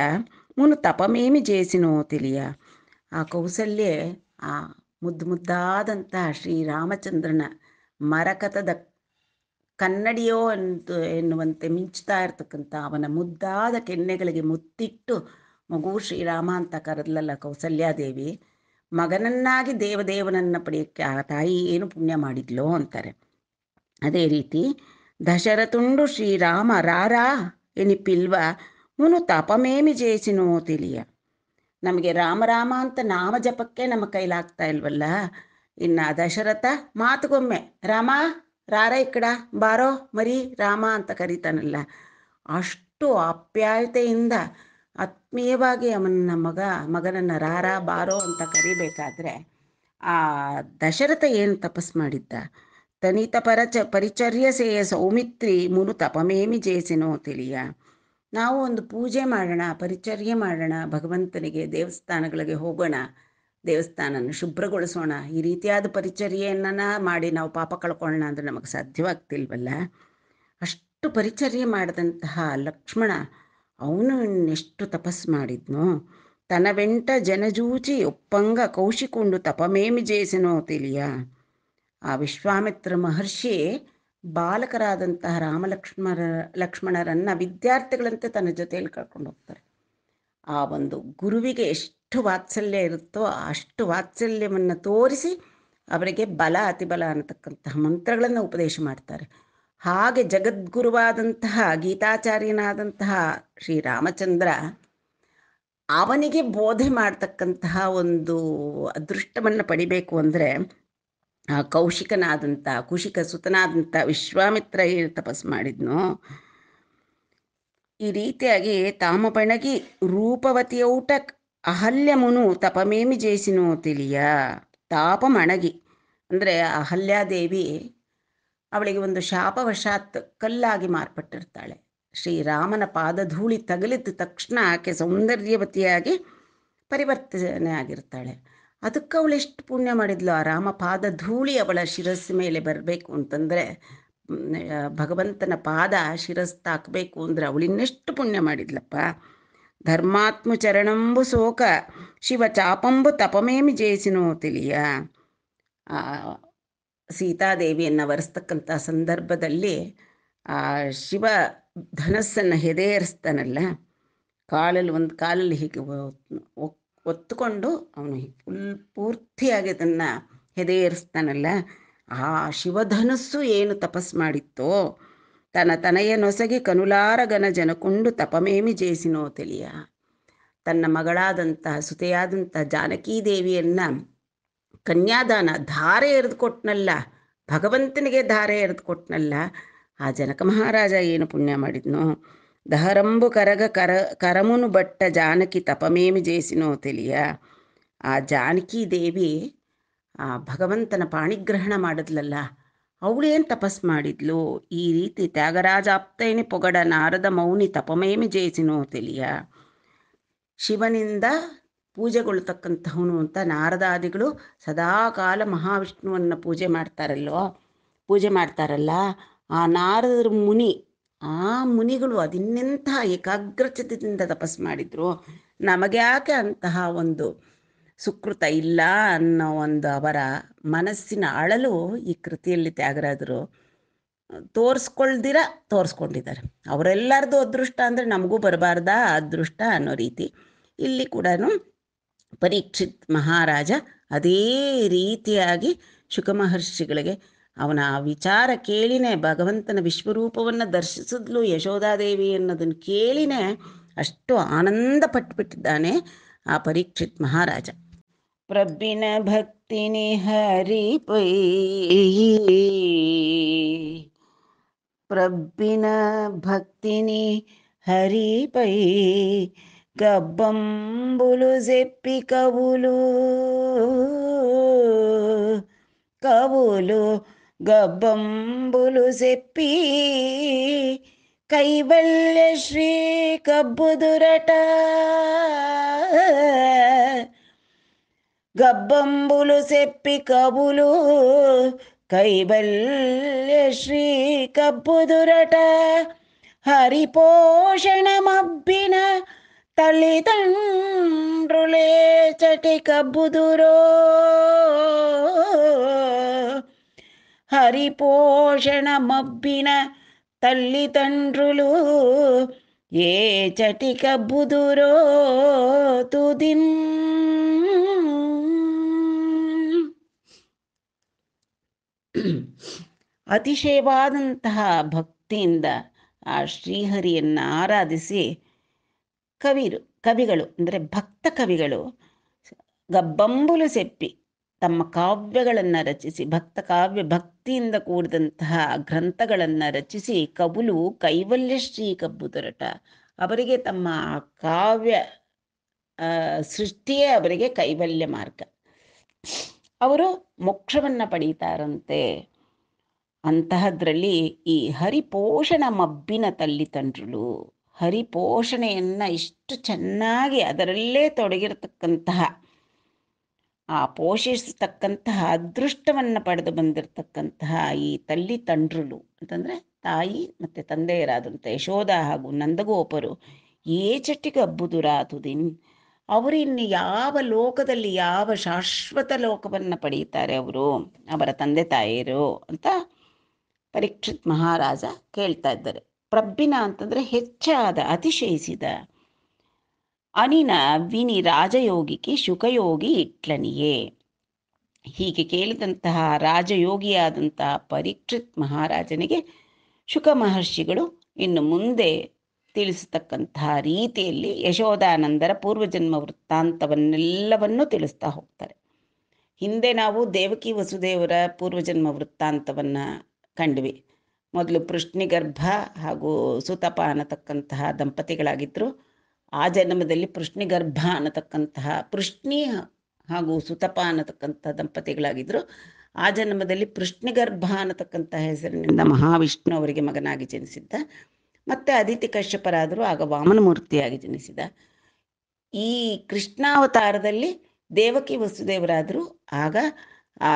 ಮುನು ತಪಮೇಮಿ ಜೇಸಿನೋ ತಿಳಿಯ ಆ ಕೌಸಲ್ಯ ಆ ಮುದ್ದು ಮುದ್ದಾದಂತಹ ಶ್ರೀರಾಮಚಂದ್ರನ ಮರಕಥದ ಕನ್ನಡಿಯೋ ಅಂತ ಎನ್ನುವಂತೆ ಮಿಂಚುತ್ತಾ ಇರ್ತಕ್ಕಂಥ ಅವನ ಮುದ್ದಾದ ಕೆನ್ನೆಗಳಿಗೆ ಮುತ್ತಿಟ್ಟು ಮಗು ಶ್ರೀರಾಮ ಅಂತ ಕರೆದ್ಲಲ್ಲ ಕೌಸಲ್ಯಾದೇವಿ ಮಗನನ್ನಾಗಿ ದೇವದೇವನನ್ನ ಪಡೆಯಕ್ಕೆ ಆ ತಾಯಿ ಏನು ಪುಣ್ಯ ಮಾಡಿದ್ಲೋ ಅಂತಾರೆ ಅದೇ ರೀತಿ ದಶರಥುಂಡು ಶ್ರೀರಾಮ ರಾರಾ ಎನಿಪಿಲ್ವ ಮುನು ತಪಮೇಮಿ ಜೇಸಿನೋ ತಿಳಿಯ ನಮಗೆ ರಾಮರಾಮ ಅಂತ ನಾಮ ಜಪಕ್ಕೆ ನಮ್ಮ ಕೈಲಾಗ್ತಾ ಇಲ್ವಲ್ಲ ಇನ್ನ ದಶರಥ ಮಾತುಗೊಮ್ಮೆ ರಾಮ ರಾರ ಇಕ್ಕಡ ಬಾರೋ ಮರಿ ರಾಮ ಅಂತ ಕರೀತಾನಲ್ಲ ಅಷ್ಟು ಆಪ್ಯಾಯತೆಯಿಂದ ಆತ್ಮೀಯವಾಗಿ ಅವನ ಮಗ ಮಗನನ್ನ ರಾರ ಬಾರೋ ಅಂತ ಕರಿಬೇಕಾದ್ರೆ ಆ ದಶರಥ ಏನು ತಪಸ್ ಮಾಡಿದ್ದ ತನಿತ ಪರಚ ಪರಿಚರ್ಯ ಸೇಯ ಸೌಮಿತ್ರಿ ಮುನು ತಪಮೇಮಿ ಜೇಸಿನೋ ತಿಳಿಯ ನಾವು ಒಂದು ಪೂಜೆ ಮಾಡೋಣ ಪರಿಚರ್ಯ ಮಾಡೋಣ ಭಗವಂತನಿಗೆ ದೇವಸ್ಥಾನಗಳಿಗೆ ಹೋಗೋಣ ದೇವಸ್ಥಾನನ ಶುಭ್ರಗೊಳಿಸೋಣ ಈ ರೀತಿಯಾದ ಪರಿಚರ್ಯನ ಮಾಡಿ ನಾವು ಪಾಪ ಕಳ್ಕೊಳ್ಳೋಣ ಅಂದ್ರೆ ನಮಗೆ ಸಾಧ್ಯವಾಗ್ತಿಲ್ವಲ್ಲ ಅಷ್ಟು ಪರಿಚರ್ಯ ಮಾಡಿದಂತಹ ಲಕ್ಷ್ಮಣ ಅವನು ಎಷ್ಟು ತಪಸ್ಸು ಮಾಡಿದ್ನೋ ತನವೆಂಟ ಜನಜೂಚಿ ಜನಜೂಚಿ ಕೌಶಿಕೊಂಡು ತಪಮೇಮಿ ತಪಮೇಮಿ ತಿಳಿಯ ಆ ವಿಶ್ವಾಮಿತ್ರ ಮಹರ್ಷಿ ಬಾಲಕರಾದಂತಹ ರಾಮಲಕ್ಷ್ಮರ ಲಕ್ಷ್ಮಣರನ್ನು ವಿದ್ಯಾರ್ಥಿಗಳಂತೆ ತನ್ನ ಜೊತೆಯಲ್ಲಿ ಕರ್ಕೊಂಡು ಹೋಗ್ತಾರೆ ಆ ಒಂದು ಗುರುವಿಗೆ ಎಷ್ಟು ವಾತ್ಸಲ್ಯ ಇರುತ್ತೋ ಅಷ್ಟು ವಾತ್ಸಲ್ಯವನ್ನು ತೋರಿಸಿ ಅವರಿಗೆ ಬಲ ಅತಿಬಲ ಅನ್ನತಕ್ಕಂತಹ ಮಂತ್ರಗಳನ್ನು ಉಪದೇಶ ಮಾಡ್ತಾರೆ ಹಾಗೆ ಜಗದ್ಗುರುವಾದಂತಹ ಗೀತಾಚಾರ್ಯನಾದಂತಹ ಶ್ರೀರಾಮಚಂದ್ರ ಅವನಿಗೆ ಬೋಧೆ ಮಾಡ್ತಕ್ಕಂತಹ ಒಂದು ಅದೃಷ್ಟವನ್ನು ಪಡಿಬೇಕು ಅಂದರೆ ಕೌಶಿಕನಾದಂಥ ಕುಶಿಕ ಸುತನಾದಂಥ ವಿಶ್ವಾಮಿತ್ರ ಏನು ತಪಸ್ ಮಾಡಿದ್ನು ಈ ರೀತಿಯಾಗಿ ತಾಮ ಪಣಗಿ ಅಹಲ್ಯ ಮುನು ತಪಮೇಮಿ ಜೇಸಿನೋ ತಿಳಿಯ ತಾಪ ಮಣಗಿ ಅಂದರೆ ಅಹಲ್ಯಾದೇವಿ ಅವಳಿಗೆ ಒಂದು ಶಾಪವಶಾತ್ ಕಲ್ಲಾಗಿ ಮಾರ್ಪಟ್ಟಿರ್ತಾಳೆ ಶ್ರೀರಾಮನ ಪಾದಧೂಳಿ ತಗಲಿದ ತಕ್ಷಣ ಆಕೆ ಸೌಂದರ್ಯವತಿಯಾಗಿ ಪರಿವರ್ತನೆ ಆಗಿರ್ತಾಳೆ ಅದಕ್ಕೆ ಅವಳು ಎಷ್ಟು ಪುಣ್ಯ ಮಾಡಿದ್ಲು ಆ ರಾಮ ಪಾದ ಧೂಳಿ ಅವಳ ಶಿರಸ್ ಮೇಲೆ ಬರಬೇಕು ಅಂತಂದರೆ ಭಗವಂತನ ಪಾದ ಶಿರಸ್ ತಾಕಬೇಕು ಅಂದರೆ ಅವಳಿನ್ನೆಷ್ಟು ಪುಣ್ಯ ಮಾಡಿದ್ಲಪ್ಪ ಧರ್ಮಾತ್ಮ ಚರಣಂಬು ಶೋಕ ಶಿವ ಚಾಪಂಬು ತಪಮೇಮಿ ಜಯಿಸಿನೋ ತಿಳಿಯ ಸೀತಾದೇವಿಯನ್ನು ವರೆಸ್ತಕ್ಕಂಥ ಸಂದರ್ಭದಲ್ಲಿ ಆ ಶಿವ ಧನಸ್ಸನ್ನು ಹೆದೆಯರಿಸ್ತಾನಲ್ಲ ಕಾಲಲ್ಲಿ ಒಂದು ಕಾಲಲ್ಲಿ ಹೀಗೆ ಒತ್ತುಕೊಂಡು ಅವನು ಫುಲ್ ಪೂರ್ತಿಯಾಗಿ ಅದನ್ನು ಹೆದೆಯೇರಿಸ್ತಾನಲ್ಲ ಆ ಶಿವಧನಸ್ಸು ಏನು ತಪಸ್ ಮಾಡಿತ್ತೋ ತನ್ನ ತನೆಯ ನೊಸಗಿ ಕನುಲಾರಗನ ಜನಕೊಂಡು ತಪಮೇಮಿ ಜೇಸಿನೋ ತಿಳಿಯ ತನ್ನ ಮಗಳಾದಂತಹ ಸುತೆಯಾದಂತಹ ಜಾನಕೀ ದೇವಿಯನ್ನು ಕನ್ಯಾದಾನ ಧಾರೆ ಎರೆದು ಕೊಟ್ನಲ್ಲ ಭಗವಂತನಿಗೆ ಧಾರೆ ಎರೆದು ಕೊಟ್ನಲ್ಲ ಆ ಜನಕ ಮಹಾರಾಜ ಏನು ಪುಣ್ಯ ಮಾಡಿದ್ನು ದಹರಂಬು ಕರಗ ಕರ ಕರಮುನು ಬಟ್ಟ ಜಾನಕಿ ತಪಮೇಮಿ ಜೇಸಿನೋ ತಿಳಿಯ ಆ ಜಾನಕಿ ದೇವಿ ಆ ಭಗವಂತನ ಪಾಣಿಗ್ರಹಣ ಮಾಡಿದ್ಲಲ್ಲ ಅವಳೇನು ತಪಸ್ ಮಾಡಿದ್ಲು ಈ ರೀತಿ ತ್ಯಾಗರಾಜ ಪೊಗಡ ನಾರದ ಮೌನಿ ತಪಮೇಮಿ ಜೇಸಿನೋ ತಿಳಿಯ ಶಿವನಿಂದ ಪೂಜೆಗೊಳ್ತಕ್ಕಂಥವನು ಅಂತ ನಾರದಾದಿಗಳು ಸದಾಕಾಲ ಮಹಾವಿಷ್ಣುವನ್ನು ಪೂಜೆ ಮಾಡ್ತಾರಲ್ವೋ ಪೂಜೆ ಮಾಡ್ತಾರಲ್ಲ ಆ ನಾರದರ ಮುನಿ ಆ ಮುನಿಗಳು ಅದಿನ್ನೆಂಥ ಏಕಾಗ್ರಚಿತದಿಂದ ತಪಸ್ ಮಾಡಿದ್ರು ಯಾಕೆ ಅಂತಹ ಒಂದು ಸುಕೃತ ಇಲ್ಲ ಅನ್ನೋ ಒಂದು ಅವರ ಮನಸ್ಸಿನ ಅಳಲು ಈ ಕೃತಿಯಲ್ಲಿ ತ್ಯಾಗರಾದರು ತೋರಿಸ್ಕೊಳ್ದಿರ ತೋರಿಸ್ಕೊಂಡಿದ್ದಾರೆ ಅವರೆಲ್ಲರದು ಅದೃಷ್ಟ ಅಂದರೆ ನಮಗೂ ಬರಬಾರ್ದ ಅದೃಷ್ಟ ಅನ್ನೋ ರೀತಿ ಇಲ್ಲಿ ಕೂಡ ಪರೀಕ್ಷಿತ್ ಮಹಾರಾಜ ಅದೇ ರೀತಿಯಾಗಿ ಶುಕಮಹರ್ಷಿಗಳಿಗೆ ಅವನ ಆ ವಿಚಾರ ಕೇಳಿನೇ ಭಗವಂತನ ವಿಶ್ವರೂಪವನ್ನು ದರ್ಶಿಸಿದ್ಲು ಯಶೋಧಾದೇವಿ ಅನ್ನೋದನ್ನು ಕೇಳಿನೇ ಅಷ್ಟು ಆನಂದ ಪಟ್ಟುಬಿಟ್ಟಿದ್ದಾನೆ ಆ ಪರೀಕ್ಷಿತ್ ಮಹಾರಾಜ ಪ್ರಬ್ಬಿನ ಭಕ್ತಿನಿ ಹರಿ ಪ್ರಬ್ಬಿನ ಭಕ್ತಿನಿ ಹರಿ గబ్బంబులు చెప్పి కవులు కవులు గబ్బంబులు చెప్పి కైవల్య శ్రీ కబ్బు దురట గబ్బంబులు చెప్పి కవులు కైవల్య శ్రీ కబ్బు దురట హరిపోషణమబ్బిన తల్లిదండ్రులే చటిక బుదురో హరిపోషణ మబ్బిన తల్లిదండ్రులు ఏ చటి కబ్బుదురో తుదిన్ ಅತಿಶಯವಾದಂತಹ ಭಕ್ತಿಯಿಂದ ಆ ಶ್ರೀಹರಿಯನ್ನು ಆರಾಧಿಸಿ ಕವಿರು ಕವಿಗಳು ಅಂದರೆ ಭಕ್ತ ಕವಿಗಳು ಗಬ್ಬಂಬುಲು ಸೆಪ್ಪಿ ತಮ್ಮ ಕಾವ್ಯಗಳನ್ನು ರಚಿಸಿ ಭಕ್ತ ಕಾವ್ಯ ಭಕ್ತಿಯಿಂದ ಕೂಡಿದಂತಹ ಗ್ರಂಥಗಳನ್ನು ರಚಿಸಿ ಕಬುಲು ಕೈವಲ್ಯ ಶ್ರೀ ಕಬ್ಬು ದೊರಟ ಅವರಿಗೆ ತಮ್ಮ ಕಾವ್ಯ ಸೃಷ್ಟಿಯೇ ಅವರಿಗೆ ಕೈವಲ್ಯ ಮಾರ್ಗ ಅವರು ಮೋಕ್ಷವನ್ನ ಪಡೀತಾರಂತೆ ಅಂತಹದ್ರಲ್ಲಿ ಈ ಹರಿಪೋಷಣ ಮಬ್ಬಿನ ತಲ್ಲಿ ತಂಡ್ರುಳು ಹರಿಪೋಷಣೆಯನ್ನು ಇಷ್ಟು ಚೆನ್ನಾಗಿ ಅದರಲ್ಲೇ ತೊಡಗಿರ್ತಕ್ಕಂತಹ ಆ ಪೋಷಿಸತಕ್ಕಂತಹ ಅದೃಷ್ಟವನ್ನು ಪಡೆದು ಬಂದಿರತಕ್ಕಂತಹ ಈ ತಲ್ಲಿ ತಂಡ್ರುಲು ಅಂತಂದರೆ ತಾಯಿ ಮತ್ತು ತಂದೆಯರಾದಂಥ ಯಶೋಧ ಹಾಗೂ ನಂದಗೋಪರು ಏಚಟಿಗೆ ಅಬ್ಬುದುರಾತುದಿನ್ ಅವರು ಇನ್ನು ಯಾವ ಲೋಕದಲ್ಲಿ ಯಾವ ಶಾಶ್ವತ ಲೋಕವನ್ನು ಪಡೆಯುತ್ತಾರೆ ಅವರು ಅವರ ತಂದೆ ತಾಯಿಯರು ಅಂತ ಪರೀಕ್ಷಿತ್ ಮಹಾರಾಜ ಕೇಳ್ತಾ ಇದ್ದಾರೆ ಪ್ರಬ್ಬಿನ ಅಂತಂದರೆ ಹೆಚ್ಚಾದ ಅತಿಶಯಿಸಿದ ಅನಿನ ವಿನಿ ರಾಜಯೋಗಿಗೆ ಶುಕಯೋಗಿ ಇಟ್ಲನಿಯೇ ಹೀಗೆ ಕೇಳಿದಂತಹ ರಾಜಯೋಗಿಯಾದಂತಹ ಪರೀಕ್ಷಿತ್ ಮಹಾರಾಜನಿಗೆ ಶುಕ ಮಹರ್ಷಿಗಳು ಇನ್ನು ಮುಂದೆ ತಿಳಿಸತಕ್ಕಂತಹ ರೀತಿಯಲ್ಲಿ ಯಶೋಧಾನಂದರ ಪೂರ್ವಜನ್ಮ ವೃತ್ತಾಂತವನ್ನೆಲ್ಲವನ್ನೂ ತಿಳಿಸ್ತಾ ಹೋಗ್ತಾರೆ ಹಿಂದೆ ನಾವು ದೇವಕಿ ವಸುದೇವರ ಪೂರ್ವಜನ್ಮ ವೃತ್ತಾಂತವನ್ನು ಕಂಡ್ವಿ ಮೊದಲು ಗರ್ಭ ಹಾಗೂ ಸುತಪ ಅನ್ನತಕ್ಕಂತಹ ದಂಪತಿಗಳಾಗಿದ್ದರು ಆ ಜನ್ಮದಲ್ಲಿ ಗರ್ಭ ಅನ್ನತಕ್ಕಂತಹ ಪೃಷ್ಣಿ ಹಾಗೂ ಸುತಪ ಅನ್ನತಕ್ಕಂಥ ದಂಪತಿಗಳಾಗಿದ್ದರು ಆ ಜನ್ಮದಲ್ಲಿ ಗರ್ಭ ಅನ್ನತಕ್ಕಂಥ ಹೆಸರಿನಿಂದ ಮಹಾವಿಷ್ಣು ಅವರಿಗೆ ಮಗನಾಗಿ ಜನಿಸಿದ್ದ ಮತ್ತೆ ಅದಿತಿ ಕಶ್ಯಪರಾದರೂ ಆಗ ವಾಮನಮೂರ್ತಿಯಾಗಿ ಜನಿಸಿದ ಈ ಕೃಷ್ಣಾವತಾರದಲ್ಲಿ ದೇವಕಿ ವಸುದೇವರಾದರು ಆಗ ಆ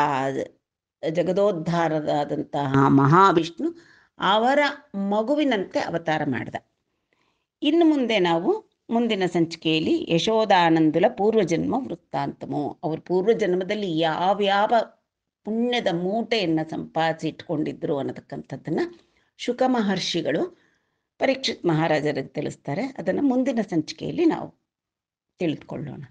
ಜಗದೋದ್ಧಾರದಾದಂತಹ ಮಹಾವಿಷ್ಣು ಅವರ ಮಗುವಿನಂತೆ ಅವತಾರ ಮಾಡಿದ ಇನ್ನು ಮುಂದೆ ನಾವು ಮುಂದಿನ ಸಂಚಿಕೆಯಲ್ಲಿ ಯಶೋಧಾನಂದುಲ ಪೂರ್ವಜನ್ಮ ವೃತ್ತಾಂತಮು ಅವ್ರ ಪೂರ್ವಜನ್ಮದಲ್ಲಿ ಯಾವ್ಯಾವ ಪುಣ್ಯದ ಮೂಟೆಯನ್ನು ಸಂಪಾದಿಸಿ ಇಟ್ಕೊಂಡಿದ್ರು ಅನ್ನತಕ್ಕಂಥದ್ದನ್ನು ಶುಕ ಮಹರ್ಷಿಗಳು ಪರೀಕ್ಷಿತ್ ಮಹಾರಾಜರಿಗೆ ತಿಳಿಸ್ತಾರೆ ಅದನ್ನು ಮುಂದಿನ ಸಂಚಿಕೆಯಲ್ಲಿ ನಾವು ತಿಳಿದುಕೊಳ್ಳೋಣ